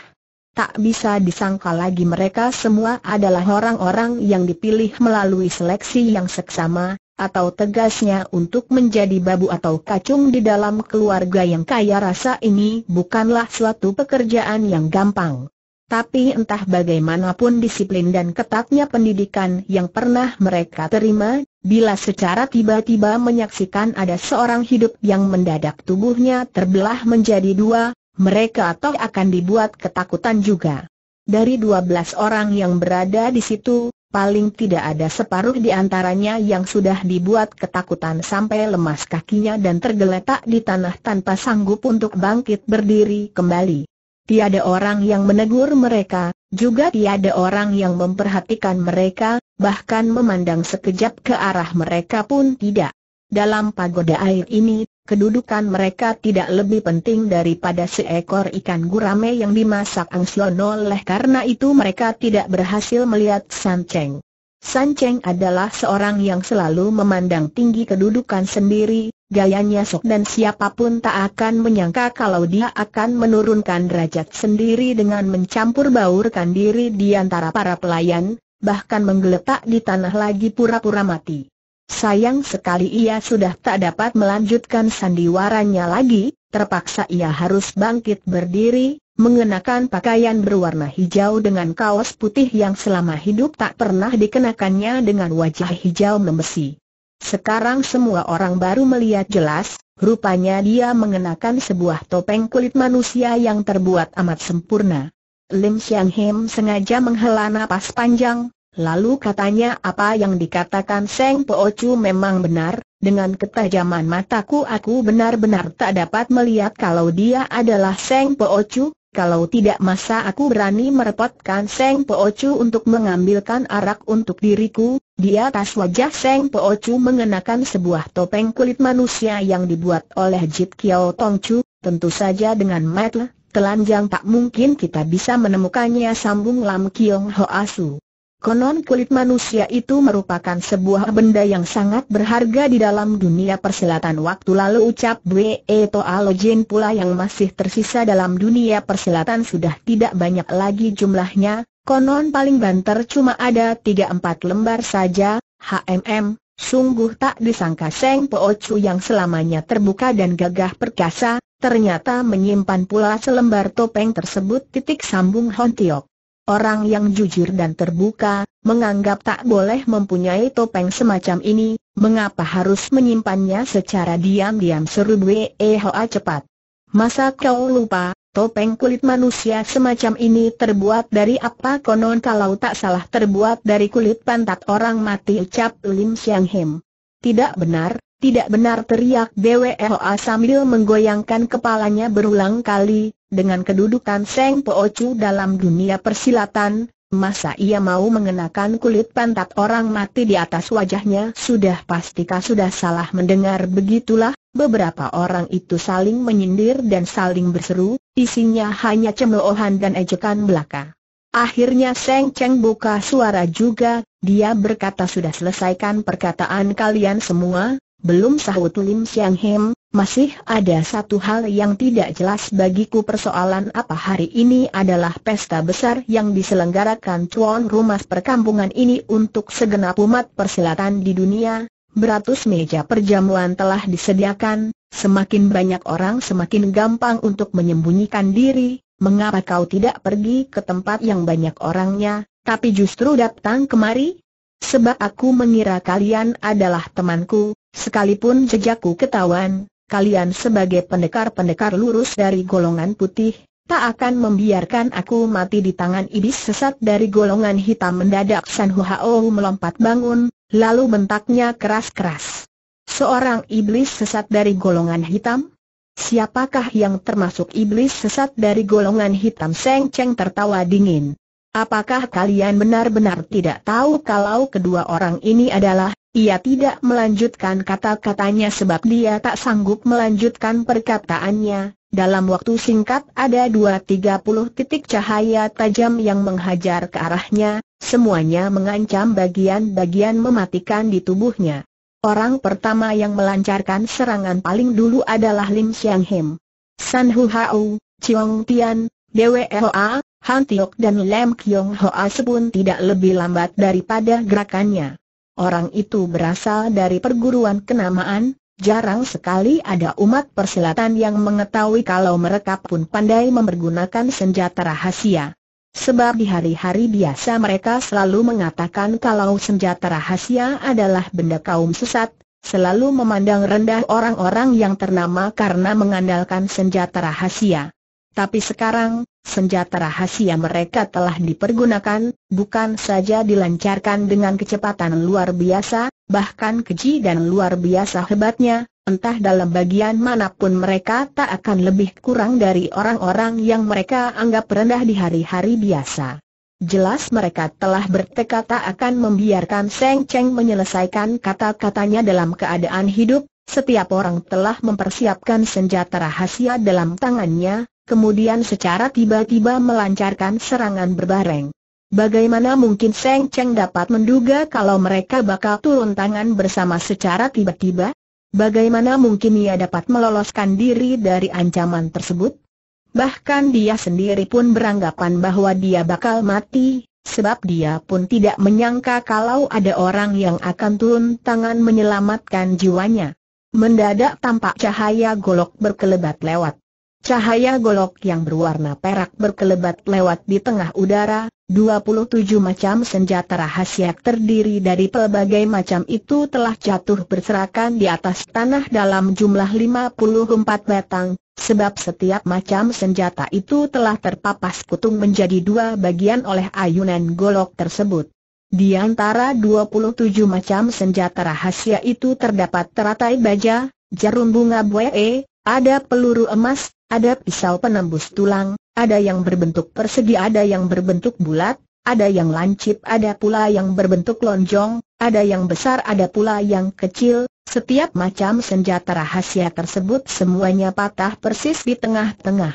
Tak bisa disangka lagi mereka semua adalah orang-orang yang dipilih melalui seleksi yang seksama, atau tegasnya untuk menjadi babu atau kacung di dalam keluarga yang kaya rasa ini bukanlah suatu pekerjaan yang gampang. Tapi entah bagaimanapun disiplin dan ketatnya pendidikan yang pernah mereka terima, bila secara tiba-tiba menyaksikan ada seorang hidup yang mendadak tubuhnya terbelah menjadi dua, mereka atau akan dibuat ketakutan juga. Dari 12 orang yang berada di situ, paling tidak ada separuh di antaranya yang sudah dibuat ketakutan sampai lemas kakinya dan tergeletak di tanah tanpa sanggup untuk bangkit berdiri kembali. Tiada orang yang menegur mereka, juga tiada orang yang memperhatikan mereka, bahkan memandang sekejap ke arah mereka pun tidak. Dalam pagoda air ini Kedudukan mereka tidak lebih penting daripada seekor ikan gurame yang dimasak Angsion oleh karena itu mereka tidak berhasil melihat San Cheng. San Cheng adalah seorang yang selalu memandang tinggi kedudukan sendiri, gayanya sok dan siapapun tak akan menyangka kalau dia akan menurunkan derajat sendiri dengan mencampur baurkan diri di antara para pelayan, bahkan menggeletak di tanah lagi pura-pura mati. Sayang sekali ia sudah tak dapat melanjutkan sandiwaranya lagi, terpaksa ia harus bangkit berdiri, mengenakan pakaian berwarna hijau dengan kaos putih yang selama hidup tak pernah dikenakannya dengan wajah hijau membesi. Sekarang semua orang baru melihat jelas, rupanya dia mengenakan sebuah topeng kulit manusia yang terbuat amat sempurna. Lim Siang Him sengaja menghela napas panjang, Lalu katanya apa yang dikatakan Seng Po memang benar, dengan ketajaman mataku aku benar-benar tak dapat melihat kalau dia adalah Seng Po kalau tidak masa aku berani merepotkan Seng Po untuk mengambilkan arak untuk diriku, di atas wajah Seng Po mengenakan sebuah topeng kulit manusia yang dibuat oleh Jit Kiao Tong tentu saja dengan metle, telanjang tak mungkin kita bisa menemukannya sambung Lam Kiong Ho Asu. Konon kulit manusia itu merupakan sebuah benda yang sangat berharga di dalam dunia perselatan waktu lalu ucap Bwe Toalo Jin pula yang masih tersisa dalam dunia perselatan sudah tidak banyak lagi jumlahnya, konon paling banter cuma ada 3-4 lembar saja, HMM, sungguh tak disangka Seng Po Ocu yang selamanya terbuka dan gagah perkasa, ternyata menyimpan pula selembar topeng tersebut titik sambung Hon Orang yang jujur dan terbuka, menganggap tak boleh mempunyai topeng semacam ini, mengapa harus menyimpannya secara diam-diam seru WEHOA cepat. Masa kau lupa, topeng kulit manusia semacam ini terbuat dari apa konon kalau tak salah terbuat dari kulit pantat orang mati ucap Lim Siang Hem. Tidak benar, tidak benar teriak BWLA sambil menggoyangkan kepalanya berulang kali, dengan kedudukan Seng Poocu dalam dunia persilatan, masa ia mau mengenakan kulit pantat orang mati di atas wajahnya sudah pastikah sudah salah mendengar begitulah, beberapa orang itu saling menyindir dan saling berseru, isinya hanya cemoohan dan ejekan belaka. Akhirnya Seng Cheng buka suara juga, dia berkata sudah selesaikan perkataan kalian semua, belum sahut Lim Siang Hem, masih ada satu hal yang tidak jelas bagiku persoalan apa hari ini adalah pesta besar yang diselenggarakan tuan rumah perkampungan ini untuk segenap umat persilatan di dunia. Beratus meja perjamuan telah disediakan, semakin banyak orang semakin gampang untuk menyembunyikan diri. Mengapa kau tidak pergi ke tempat yang banyak orangnya, tapi justru datang kemari? Sebab aku mengira kalian adalah temanku, Sekalipun jejakku ketahuan, kalian sebagai pendekar-pendekar lurus dari golongan putih, tak akan membiarkan aku mati di tangan iblis sesat dari golongan hitam mendadak San Huao melompat bangun, lalu bentaknya keras-keras. Seorang iblis sesat dari golongan hitam? Siapakah yang termasuk iblis sesat dari golongan hitam Seng Cheng tertawa dingin. Apakah kalian benar-benar tidak tahu kalau kedua orang ini adalah ia tidak melanjutkan kata-katanya sebab dia tak sanggup melanjutkan perkataannya. Dalam waktu singkat ada dua tiga puluh titik cahaya tajam yang menghajar ke arahnya, semuanya mengancam bagian-bagian mematikan di tubuhnya. Orang pertama yang melancarkan serangan paling dulu adalah Lim Siang Him. San Hu Hao, Chiong Tian, Dewe Hoa, Han Tiok dan Lem Kiong Hoa sepun tidak lebih lambat daripada gerakannya. Orang itu berasal dari perguruan kenamaan, jarang sekali ada umat persilatan yang mengetahui kalau mereka pun pandai mempergunakan senjata rahasia. Sebab di hari-hari biasa mereka selalu mengatakan kalau senjata rahasia adalah benda kaum sesat, selalu memandang rendah orang-orang yang ternama karena mengandalkan senjata rahasia. Tapi sekarang, senjata rahasia mereka telah dipergunakan, bukan saja dilancarkan dengan kecepatan luar biasa, bahkan keji dan luar biasa hebatnya, entah dalam bagian manapun mereka tak akan lebih kurang dari orang-orang yang mereka anggap rendah di hari-hari biasa. Jelas mereka telah bertekad tak akan membiarkan Seng Cheng menyelesaikan kata-katanya dalam keadaan hidup, setiap orang telah mempersiapkan senjata rahasia dalam tangannya, kemudian secara tiba-tiba melancarkan serangan berbareng. Bagaimana mungkin Seng Cheng dapat menduga kalau mereka bakal turun tangan bersama secara tiba-tiba? Bagaimana mungkin ia dapat meloloskan diri dari ancaman tersebut? Bahkan dia sendiri pun beranggapan bahwa dia bakal mati, sebab dia pun tidak menyangka kalau ada orang yang akan turun tangan menyelamatkan jiwanya. Mendadak tampak cahaya golok berkelebat lewat. Cahaya golok yang berwarna perak berkelebat lewat di tengah udara, 27 macam senjata rahasia terdiri dari pelbagai macam itu telah jatuh berserakan di atas tanah dalam jumlah 54 batang, sebab setiap macam senjata itu telah terpapas kutung menjadi dua bagian oleh ayunan golok tersebut. Di antara 27 macam senjata rahasia itu terdapat teratai baja, jarum bunga buaya, ada peluru emas, ada pisau penembus tulang, ada yang berbentuk persegi ada yang berbentuk bulat, ada yang lancip ada pula yang berbentuk lonjong, ada yang besar ada pula yang kecil, setiap macam senjata rahasia tersebut semuanya patah persis di tengah-tengah.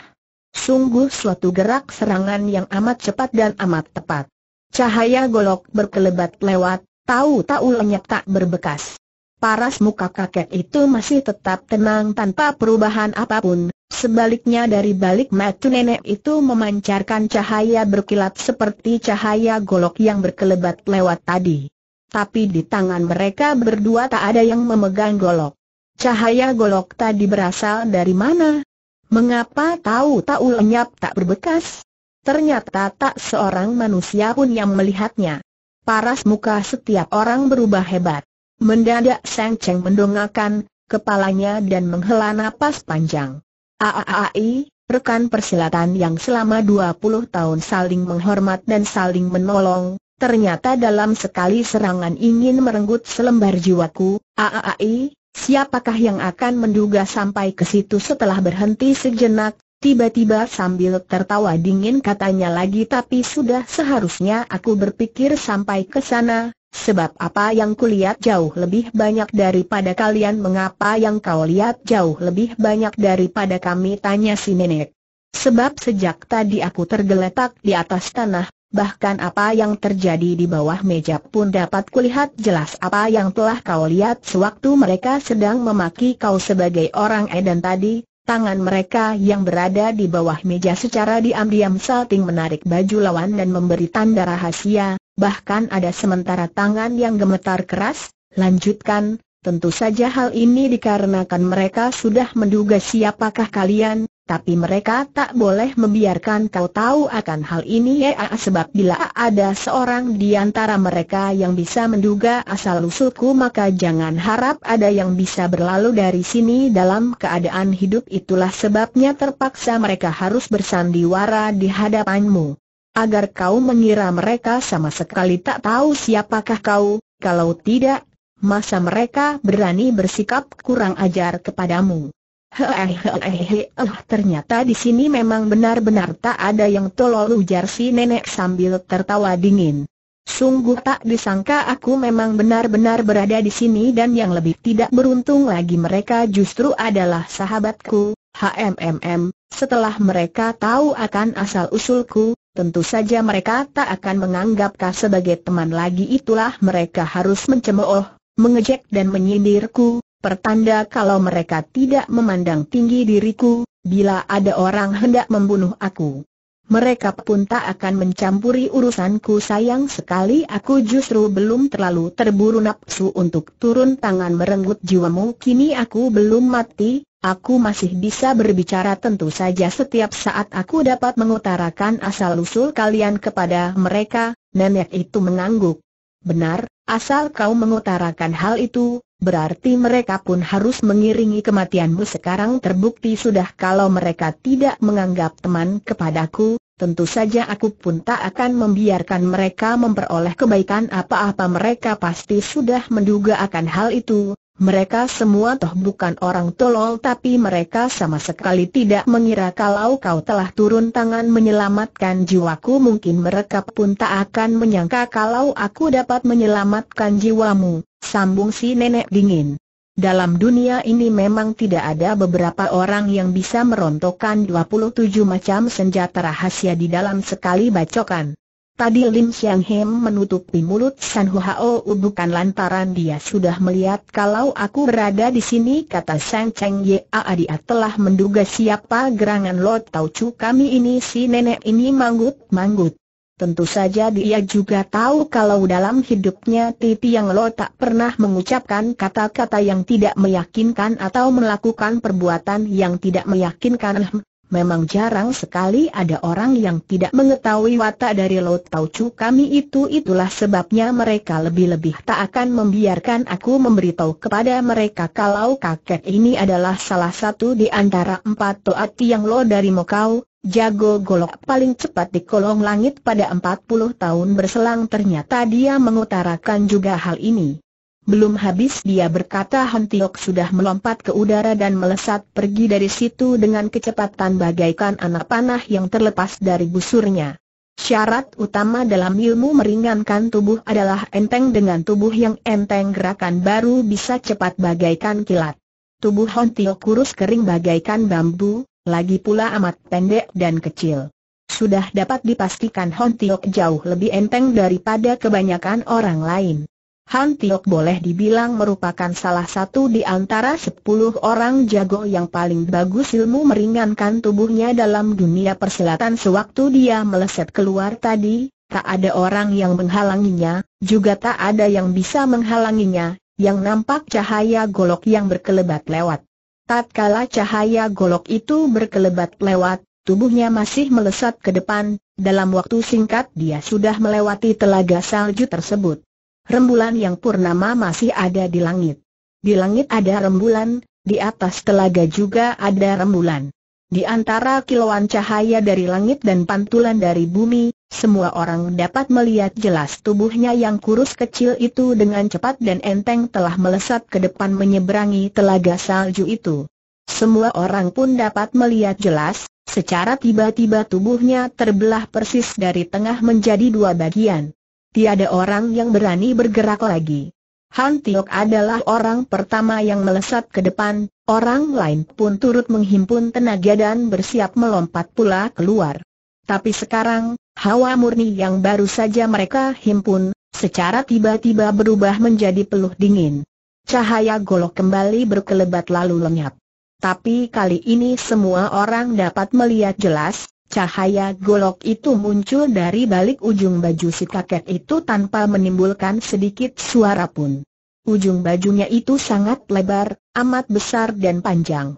Sungguh suatu gerak serangan yang amat cepat dan amat tepat. Cahaya golok berkelebat lewat, tahu-tahu lenyap tak berbekas. Paras muka kakek itu masih tetap tenang tanpa perubahan apapun, Sebaliknya dari balik mata nenek itu memancarkan cahaya berkilat seperti cahaya golok yang berkelebat lewat tadi. Tapi di tangan mereka berdua tak ada yang memegang golok. Cahaya golok tadi berasal dari mana? Mengapa tahu-tahu lenyap tak berbekas? Ternyata tak seorang manusia pun yang melihatnya. Paras muka setiap orang berubah hebat. Mendadak sang Cheng mendongakkan kepalanya dan menghela napas panjang. AAAI, rekan persilatan yang selama 20 tahun saling menghormat dan saling menolong, ternyata dalam sekali serangan ingin merenggut selembar jiwaku, AAAI, siapakah yang akan menduga sampai ke situ setelah berhenti sejenak, tiba-tiba sambil tertawa dingin katanya lagi tapi sudah seharusnya aku berpikir sampai ke sana, Sebab apa yang kulihat jauh lebih banyak daripada kalian mengapa yang kau lihat jauh lebih banyak daripada kami tanya si nenek. Sebab sejak tadi aku tergeletak di atas tanah, bahkan apa yang terjadi di bawah meja pun dapat kulihat jelas apa yang telah kau lihat sewaktu mereka sedang memaki kau sebagai orang edan tadi, Tangan mereka yang berada di bawah meja secara diam-diam salting menarik baju lawan dan memberi tanda rahasia, bahkan ada sementara tangan yang gemetar keras, lanjutkan, tentu saja hal ini dikarenakan mereka sudah menduga siapakah kalian, tapi mereka tak boleh membiarkan kau tahu akan hal ini ya sebab bila ada seorang di antara mereka yang bisa menduga asal-usulku maka jangan harap ada yang bisa berlalu dari sini dalam keadaan hidup itulah sebabnya terpaksa mereka harus bersandiwara di hadapanmu agar kau mengira mereka sama sekali tak tahu siapakah kau, kalau tidak, masa mereka berani bersikap kurang ajar kepadamu. Hehehehe, ah, ternyata di sini memang benar-benar tak ada yang tolol ujar si nenek sambil tertawa dingin. Sungguh tak disangka aku memang benar-benar berada di sini dan yang lebih tidak beruntung lagi mereka justru adalah sahabatku, HMMM, setelah mereka tahu akan asal-usulku, Tentu saja mereka tak akan menganggap kau sebagai teman lagi itulah mereka harus mencemooh, mengejek dan menyindirku, pertanda kalau mereka tidak memandang tinggi diriku, bila ada orang hendak membunuh aku. Mereka pun tak akan mencampuri urusanku sayang sekali aku justru belum terlalu terburu nafsu untuk turun tangan merenggut jiwamu kini aku belum mati, Aku masih bisa berbicara tentu saja setiap saat aku dapat mengutarakan asal-usul kalian kepada mereka, nenek itu mengangguk. Benar, asal kau mengutarakan hal itu, berarti mereka pun harus mengiringi kematianmu sekarang terbukti sudah kalau mereka tidak menganggap teman kepadaku, tentu saja aku pun tak akan membiarkan mereka memperoleh kebaikan apa-apa mereka pasti sudah menduga akan hal itu, mereka semua toh bukan orang tolol tapi mereka sama sekali tidak mengira kalau kau telah turun tangan menyelamatkan jiwaku mungkin mereka pun tak akan menyangka kalau aku dapat menyelamatkan jiwamu, sambung si nenek dingin. Dalam dunia ini memang tidak ada beberapa orang yang bisa merontokkan 27 macam senjata rahasia di dalam sekali bacokan. Tadi Lim Siang Hem menutupi mulut San Hao bukan lantaran dia sudah melihat kalau aku berada di sini kata Sang Cheng Ya dia telah menduga siapa gerangan Lo Tau Chu kami ini si nenek ini manggut-manggut. Tentu saja dia juga tahu kalau dalam hidupnya Titi yang Lo tak pernah mengucapkan kata-kata yang tidak meyakinkan atau melakukan perbuatan yang tidak meyakinkan. Memang jarang sekali ada orang yang tidak mengetahui watak dari Laut Chu kami itu itulah sebabnya mereka lebih-lebih tak akan membiarkan aku memberitahu kepada mereka kalau kakek ini adalah salah satu di antara empat toat yang lo dari Mokau, jago golok paling cepat di kolong langit pada empat puluh tahun berselang ternyata dia mengutarakan juga hal ini. Belum habis dia berkata Tiok sudah melompat ke udara dan melesat pergi dari situ dengan kecepatan bagaikan anak panah yang terlepas dari busurnya. Syarat utama dalam ilmu meringankan tubuh adalah enteng dengan tubuh yang enteng gerakan baru bisa cepat bagaikan kilat. Tubuh Tiok kurus kering bagaikan bambu, lagi pula amat pendek dan kecil. Sudah dapat dipastikan Hontiok Tiok jauh lebih enteng daripada kebanyakan orang lain. Han Tiok boleh dibilang merupakan salah satu di antara sepuluh orang jago yang paling bagus ilmu meringankan tubuhnya dalam dunia persilatan sewaktu dia meleset keluar tadi, tak ada orang yang menghalanginya, juga tak ada yang bisa menghalanginya, yang nampak cahaya golok yang berkelebat lewat. Tatkala cahaya golok itu berkelebat lewat, tubuhnya masih melesat ke depan, dalam waktu singkat dia sudah melewati telaga salju tersebut rembulan yang purnama masih ada di langit. Di langit ada rembulan, di atas telaga juga ada rembulan. Di antara kilauan cahaya dari langit dan pantulan dari bumi, semua orang dapat melihat jelas tubuhnya yang kurus kecil itu dengan cepat dan enteng telah melesat ke depan menyeberangi telaga salju itu. Semua orang pun dapat melihat jelas, secara tiba-tiba tubuhnya terbelah persis dari tengah menjadi dua bagian tiada orang yang berani bergerak lagi. Han Tiok adalah orang pertama yang melesat ke depan, orang lain pun turut menghimpun tenaga dan bersiap melompat pula keluar. Tapi sekarang, hawa murni yang baru saja mereka himpun, secara tiba-tiba berubah menjadi peluh dingin. Cahaya golok kembali berkelebat lalu lenyap. Tapi kali ini semua orang dapat melihat jelas, Cahaya golok itu muncul dari balik ujung baju si kakek itu tanpa menimbulkan sedikit suara pun. Ujung bajunya itu sangat lebar, amat besar dan panjang.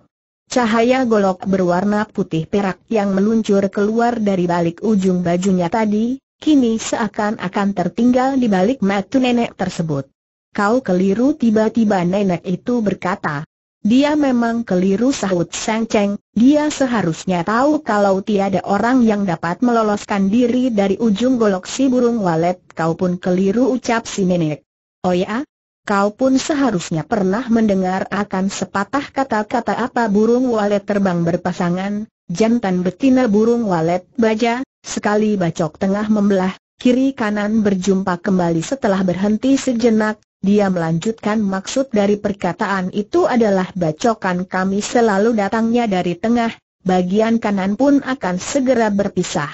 Cahaya golok berwarna putih perak yang meluncur keluar dari balik ujung bajunya tadi, kini seakan-akan tertinggal di balik mata nenek tersebut. Kau keliru tiba-tiba nenek itu berkata, dia memang keliru sahut Seng Cheng, dia seharusnya tahu kalau tiada orang yang dapat meloloskan diri dari ujung golok si burung walet, kau pun keliru ucap si nenek. Oh ya? Kau pun seharusnya pernah mendengar akan sepatah kata-kata apa burung walet terbang berpasangan, jantan betina burung walet baja, sekali bacok tengah membelah, kiri kanan berjumpa kembali setelah berhenti sejenak, dia melanjutkan maksud dari perkataan itu adalah bacokan kami selalu datangnya dari tengah, bagian kanan pun akan segera berpisah.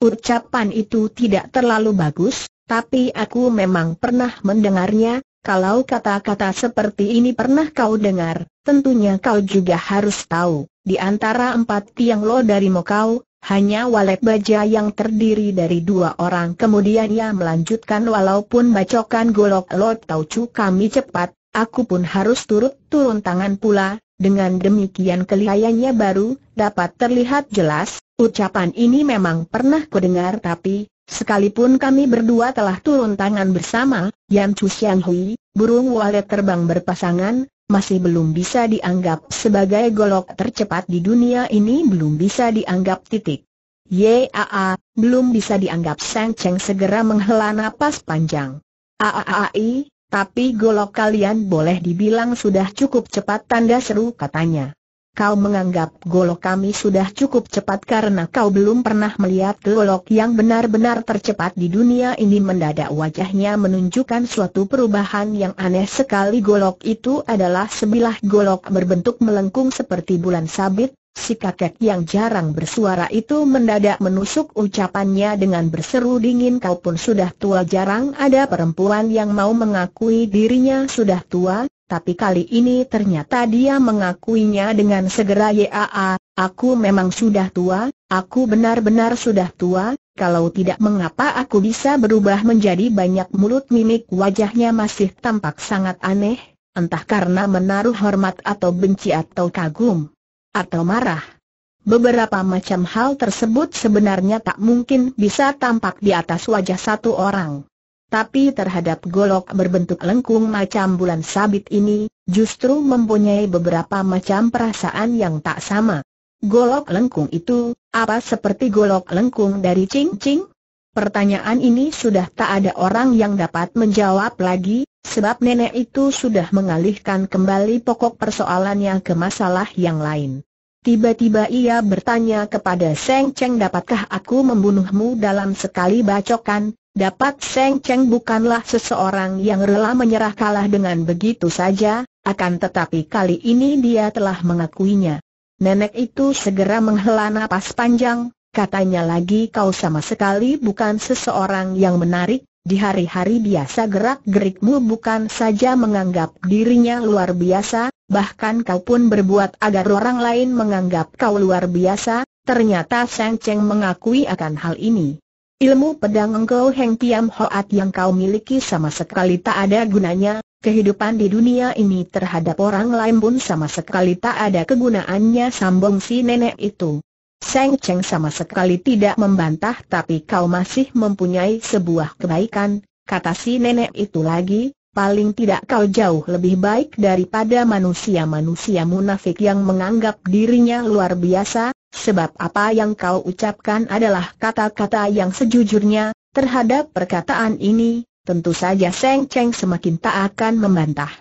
Ucapan itu tidak terlalu bagus, tapi aku memang pernah mendengarnya, kalau kata-kata seperti ini pernah kau dengar, tentunya kau juga harus tahu, di antara empat tiang lo dari Mokau, hanya walet baja yang terdiri dari dua orang kemudian ia melanjutkan walaupun bacokan golok Lord taucu kami cepat, aku pun harus turut turun tangan pula, dengan demikian kelihayannya baru, dapat terlihat jelas, ucapan ini memang pernah kudengar tapi, sekalipun kami berdua telah turun tangan bersama, Yan Chu Xiang Hui, burung walet terbang berpasangan, masih belum bisa dianggap sebagai golok tercepat di dunia ini belum bisa dianggap titik. Yaa, belum bisa dianggap Sang Cheng segera menghela napas panjang. Aaai, tapi golok kalian boleh dibilang sudah cukup cepat tanda seru katanya. Kau menganggap golok kami sudah cukup cepat karena kau belum pernah melihat golok yang benar-benar tercepat di dunia ini mendadak wajahnya menunjukkan suatu perubahan yang aneh sekali golok itu adalah sebilah golok berbentuk melengkung seperti bulan sabit, si kakek yang jarang bersuara itu mendadak menusuk ucapannya dengan berseru dingin kau pun sudah tua jarang ada perempuan yang mau mengakui dirinya sudah tua, tapi kali ini ternyata dia mengakuinya dengan segera Yaa, aku memang sudah tua, aku benar-benar sudah tua, kalau tidak mengapa aku bisa berubah menjadi banyak mulut mimik wajahnya masih tampak sangat aneh, entah karena menaruh hormat atau benci atau kagum, atau marah. Beberapa macam hal tersebut sebenarnya tak mungkin bisa tampak di atas wajah satu orang tapi terhadap golok berbentuk lengkung macam bulan sabit ini, justru mempunyai beberapa macam perasaan yang tak sama. Golok lengkung itu, apa seperti golok lengkung dari Ching Ching? Pertanyaan ini sudah tak ada orang yang dapat menjawab lagi, sebab nenek itu sudah mengalihkan kembali pokok persoalannya ke masalah yang lain. Tiba-tiba ia bertanya kepada Seng Cheng dapatkah aku membunuhmu dalam sekali bacokan, Dapat Seng Cheng bukanlah seseorang yang rela menyerah kalah dengan begitu saja, akan tetapi kali ini dia telah mengakuinya. Nenek itu segera menghela napas panjang, katanya lagi kau sama sekali bukan seseorang yang menarik, di hari-hari biasa gerak-gerikmu bukan saja menganggap dirinya luar biasa, bahkan kau pun berbuat agar orang lain menganggap kau luar biasa, ternyata Seng Cheng mengakui akan hal ini. Ilmu pedang Engkau Heng Tiam Hoat yang kau miliki sama sekali tak ada gunanya, kehidupan di dunia ini terhadap orang lain pun sama sekali tak ada kegunaannya sambung si nenek itu. Seng Cheng sama sekali tidak membantah tapi kau masih mempunyai sebuah kebaikan, kata si nenek itu lagi, paling tidak kau jauh lebih baik daripada manusia-manusia munafik yang menganggap dirinya luar biasa, Sebab apa yang kau ucapkan adalah kata-kata yang sejujurnya, terhadap perkataan ini, tentu saja Seng Cheng semakin tak akan membantah.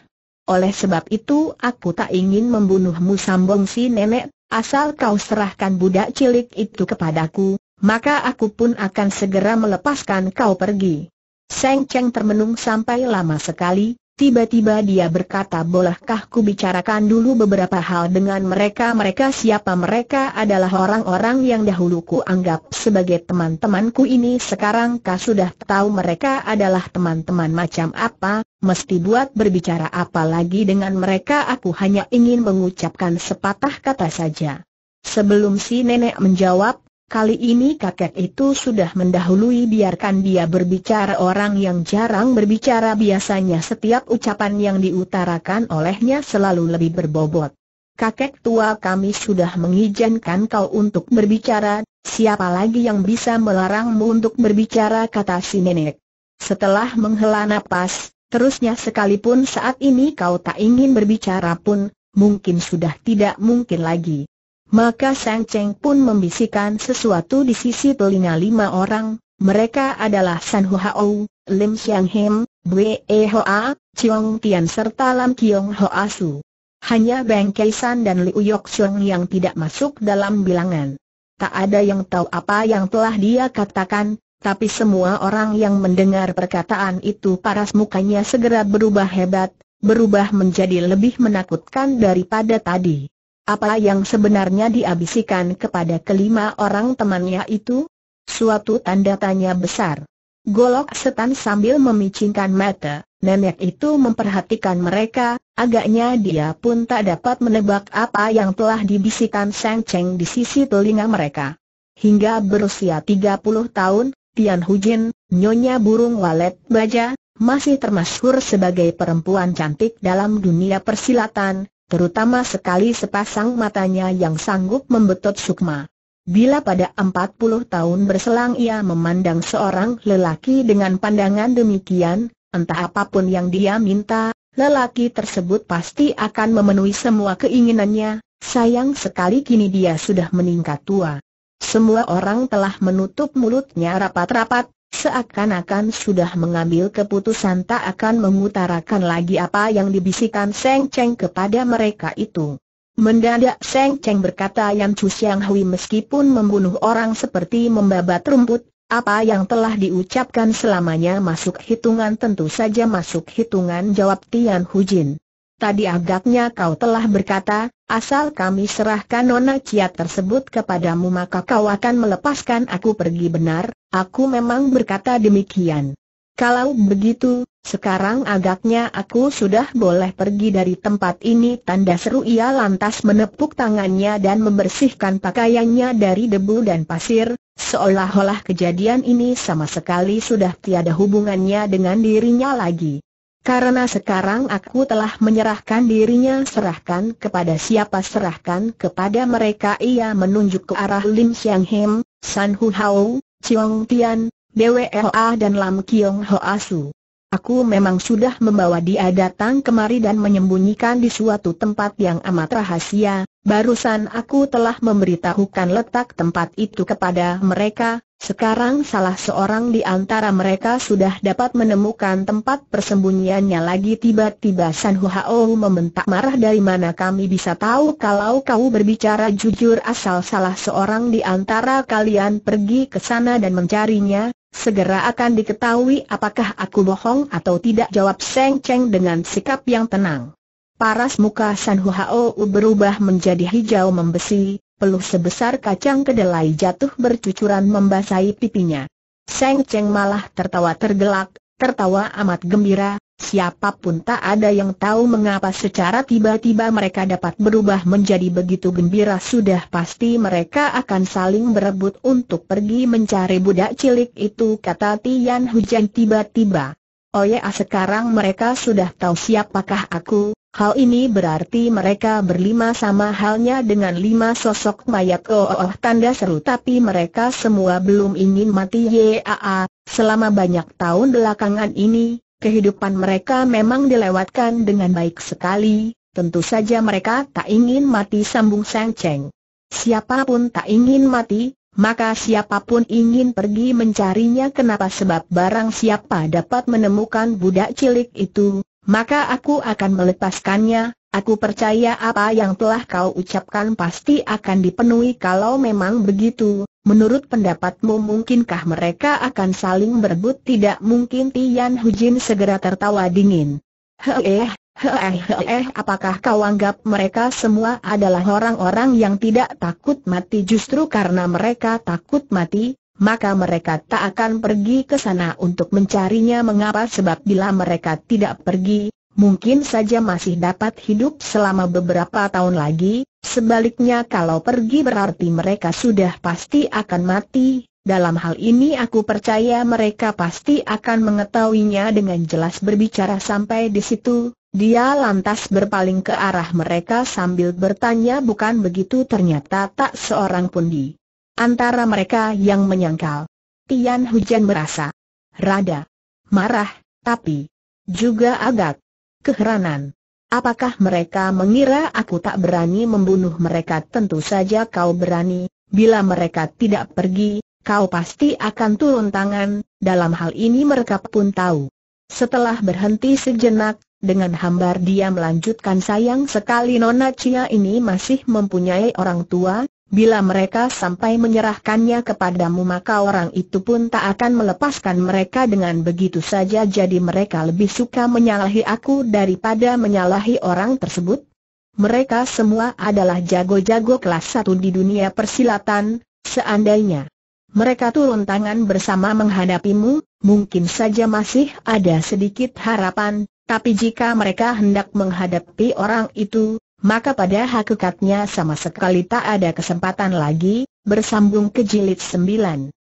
Oleh sebab itu aku tak ingin membunuhmu sambung si nenek, asal kau serahkan budak cilik itu kepadaku, maka aku pun akan segera melepaskan kau pergi. Seng Cheng termenung sampai lama sekali, Tiba-tiba dia berkata bolehkah ku bicarakan dulu beberapa hal dengan mereka-mereka siapa mereka adalah orang-orang yang dahulu ku anggap sebagai teman-temanku ini sekarang kau sudah tahu mereka adalah teman-teman macam apa, mesti buat berbicara apa lagi dengan mereka aku hanya ingin mengucapkan sepatah kata saja. Sebelum si nenek menjawab, Kali ini kakek itu sudah mendahului biarkan dia berbicara orang yang jarang berbicara biasanya setiap ucapan yang diutarakan olehnya selalu lebih berbobot. Kakek tua kami sudah mengizinkan kau untuk berbicara, siapa lagi yang bisa melarangmu untuk berbicara kata si nenek. Setelah menghela napas, terusnya sekalipun saat ini kau tak ingin berbicara pun, mungkin sudah tidak mungkin lagi. Maka Sang Cheng pun membisikkan sesuatu di sisi telinga lima orang, mereka adalah San Hao, Lim Xiang Him, Bwe e Hoa, Chiong Tian serta Lam Kiong Ho Asu. Hanya Beng San dan Liu Yok Chong yang tidak masuk dalam bilangan. Tak ada yang tahu apa yang telah dia katakan, tapi semua orang yang mendengar perkataan itu paras mukanya segera berubah hebat, berubah menjadi lebih menakutkan daripada tadi apa yang sebenarnya diabisikan kepada kelima orang temannya itu? Suatu tanda tanya besar. Golok setan sambil memicingkan mata, nenek itu memperhatikan mereka, agaknya dia pun tak dapat menebak apa yang telah dibisikan Seng Cheng di sisi telinga mereka. Hingga berusia 30 tahun, Tian Hujin, nyonya burung walet baja, masih termasyhur sebagai perempuan cantik dalam dunia persilatan, terutama sekali sepasang matanya yang sanggup membetot sukma. Bila pada 40 tahun berselang ia memandang seorang lelaki dengan pandangan demikian, entah apapun yang dia minta, lelaki tersebut pasti akan memenuhi semua keinginannya, sayang sekali kini dia sudah meningkat tua. Semua orang telah menutup mulutnya rapat-rapat, Seakan-akan sudah mengambil keputusan tak akan mengutarakan lagi apa yang dibisikkan Seng Cheng kepada mereka itu. Mendadak Seng Cheng berkata "Yang Chu Siang Hui meskipun membunuh orang seperti membabat rumput, apa yang telah diucapkan selamanya masuk hitungan tentu saja masuk hitungan jawab Tian Hu Jin tadi agaknya kau telah berkata, asal kami serahkan nona Ciat tersebut kepadamu maka kau akan melepaskan aku pergi benar, aku memang berkata demikian. Kalau begitu, sekarang agaknya aku sudah boleh pergi dari tempat ini tanda seru ia lantas menepuk tangannya dan membersihkan pakaiannya dari debu dan pasir, seolah-olah kejadian ini sama sekali sudah tiada hubungannya dengan dirinya lagi. Karena sekarang aku telah menyerahkan dirinya serahkan kepada siapa serahkan kepada mereka ia menunjuk ke arah Lim Siang Hem, San Hu Hao, Chiong Tian, DWLA dan Lam Kiong Ho Asu. Aku memang sudah membawa dia datang kemari dan menyembunyikan di suatu tempat yang amat rahasia, barusan aku telah memberitahukan letak tempat itu kepada mereka, sekarang salah seorang di antara mereka sudah dapat menemukan tempat persembunyiannya lagi tiba-tiba San Huao membentak marah dari mana kami bisa tahu kalau kau berbicara jujur asal salah seorang di antara kalian pergi ke sana dan mencarinya, segera akan diketahui apakah aku bohong atau tidak jawab Seng Cheng dengan sikap yang tenang. Paras muka San Huao berubah menjadi hijau membesi, peluh sebesar kacang kedelai jatuh bercucuran membasahi pipinya. Seng Cheng malah tertawa tergelak, tertawa amat gembira, siapapun tak ada yang tahu mengapa secara tiba-tiba mereka dapat berubah menjadi begitu gembira sudah pasti mereka akan saling berebut untuk pergi mencari budak cilik itu kata Tian Hujan tiba-tiba. Oh ya sekarang mereka sudah tahu siapakah aku, Hal ini berarti mereka berlima sama halnya dengan lima sosok mayat oh, oh, oh tanda seru tapi mereka semua belum ingin mati yaa, selama banyak tahun belakangan ini, kehidupan mereka memang dilewatkan dengan baik sekali, tentu saja mereka tak ingin mati sambung Sang Cheng. Siapapun tak ingin mati, maka siapapun ingin pergi mencarinya kenapa sebab barang siapa dapat menemukan budak cilik itu, maka aku akan melepaskannya, aku percaya apa yang telah kau ucapkan pasti akan dipenuhi kalau memang begitu. Menurut pendapatmu mungkinkah mereka akan saling berebut tidak mungkin Tian Hujin segera tertawa dingin. Heh, heh, eh, heh, eh, apakah kau anggap mereka semua adalah orang-orang yang tidak takut mati justru karena mereka takut mati, maka mereka tak akan pergi ke sana untuk mencarinya mengapa sebab bila mereka tidak pergi, mungkin saja masih dapat hidup selama beberapa tahun lagi, sebaliknya kalau pergi berarti mereka sudah pasti akan mati, dalam hal ini aku percaya mereka pasti akan mengetahuinya dengan jelas berbicara sampai di situ, dia lantas berpaling ke arah mereka sambil bertanya bukan begitu ternyata tak seorang pun di Antara mereka yang menyangkal. Tian Hujan merasa rada marah, tapi juga agak keheranan. Apakah mereka mengira aku tak berani membunuh mereka? Tentu saja kau berani, bila mereka tidak pergi, kau pasti akan turun tangan, dalam hal ini mereka pun tahu. Setelah berhenti sejenak, dengan hambar dia melanjutkan sayang sekali Nona Cia ini masih mempunyai orang tua, Bila mereka sampai menyerahkannya kepadamu maka orang itu pun tak akan melepaskan mereka dengan begitu saja jadi mereka lebih suka menyalahi aku daripada menyalahi orang tersebut. Mereka semua adalah jago-jago kelas satu di dunia persilatan, seandainya mereka turun tangan bersama menghadapimu, mungkin saja masih ada sedikit harapan, tapi jika mereka hendak menghadapi orang itu, maka pada hakikatnya sama sekali tak ada kesempatan lagi, bersambung ke jilid sembilan.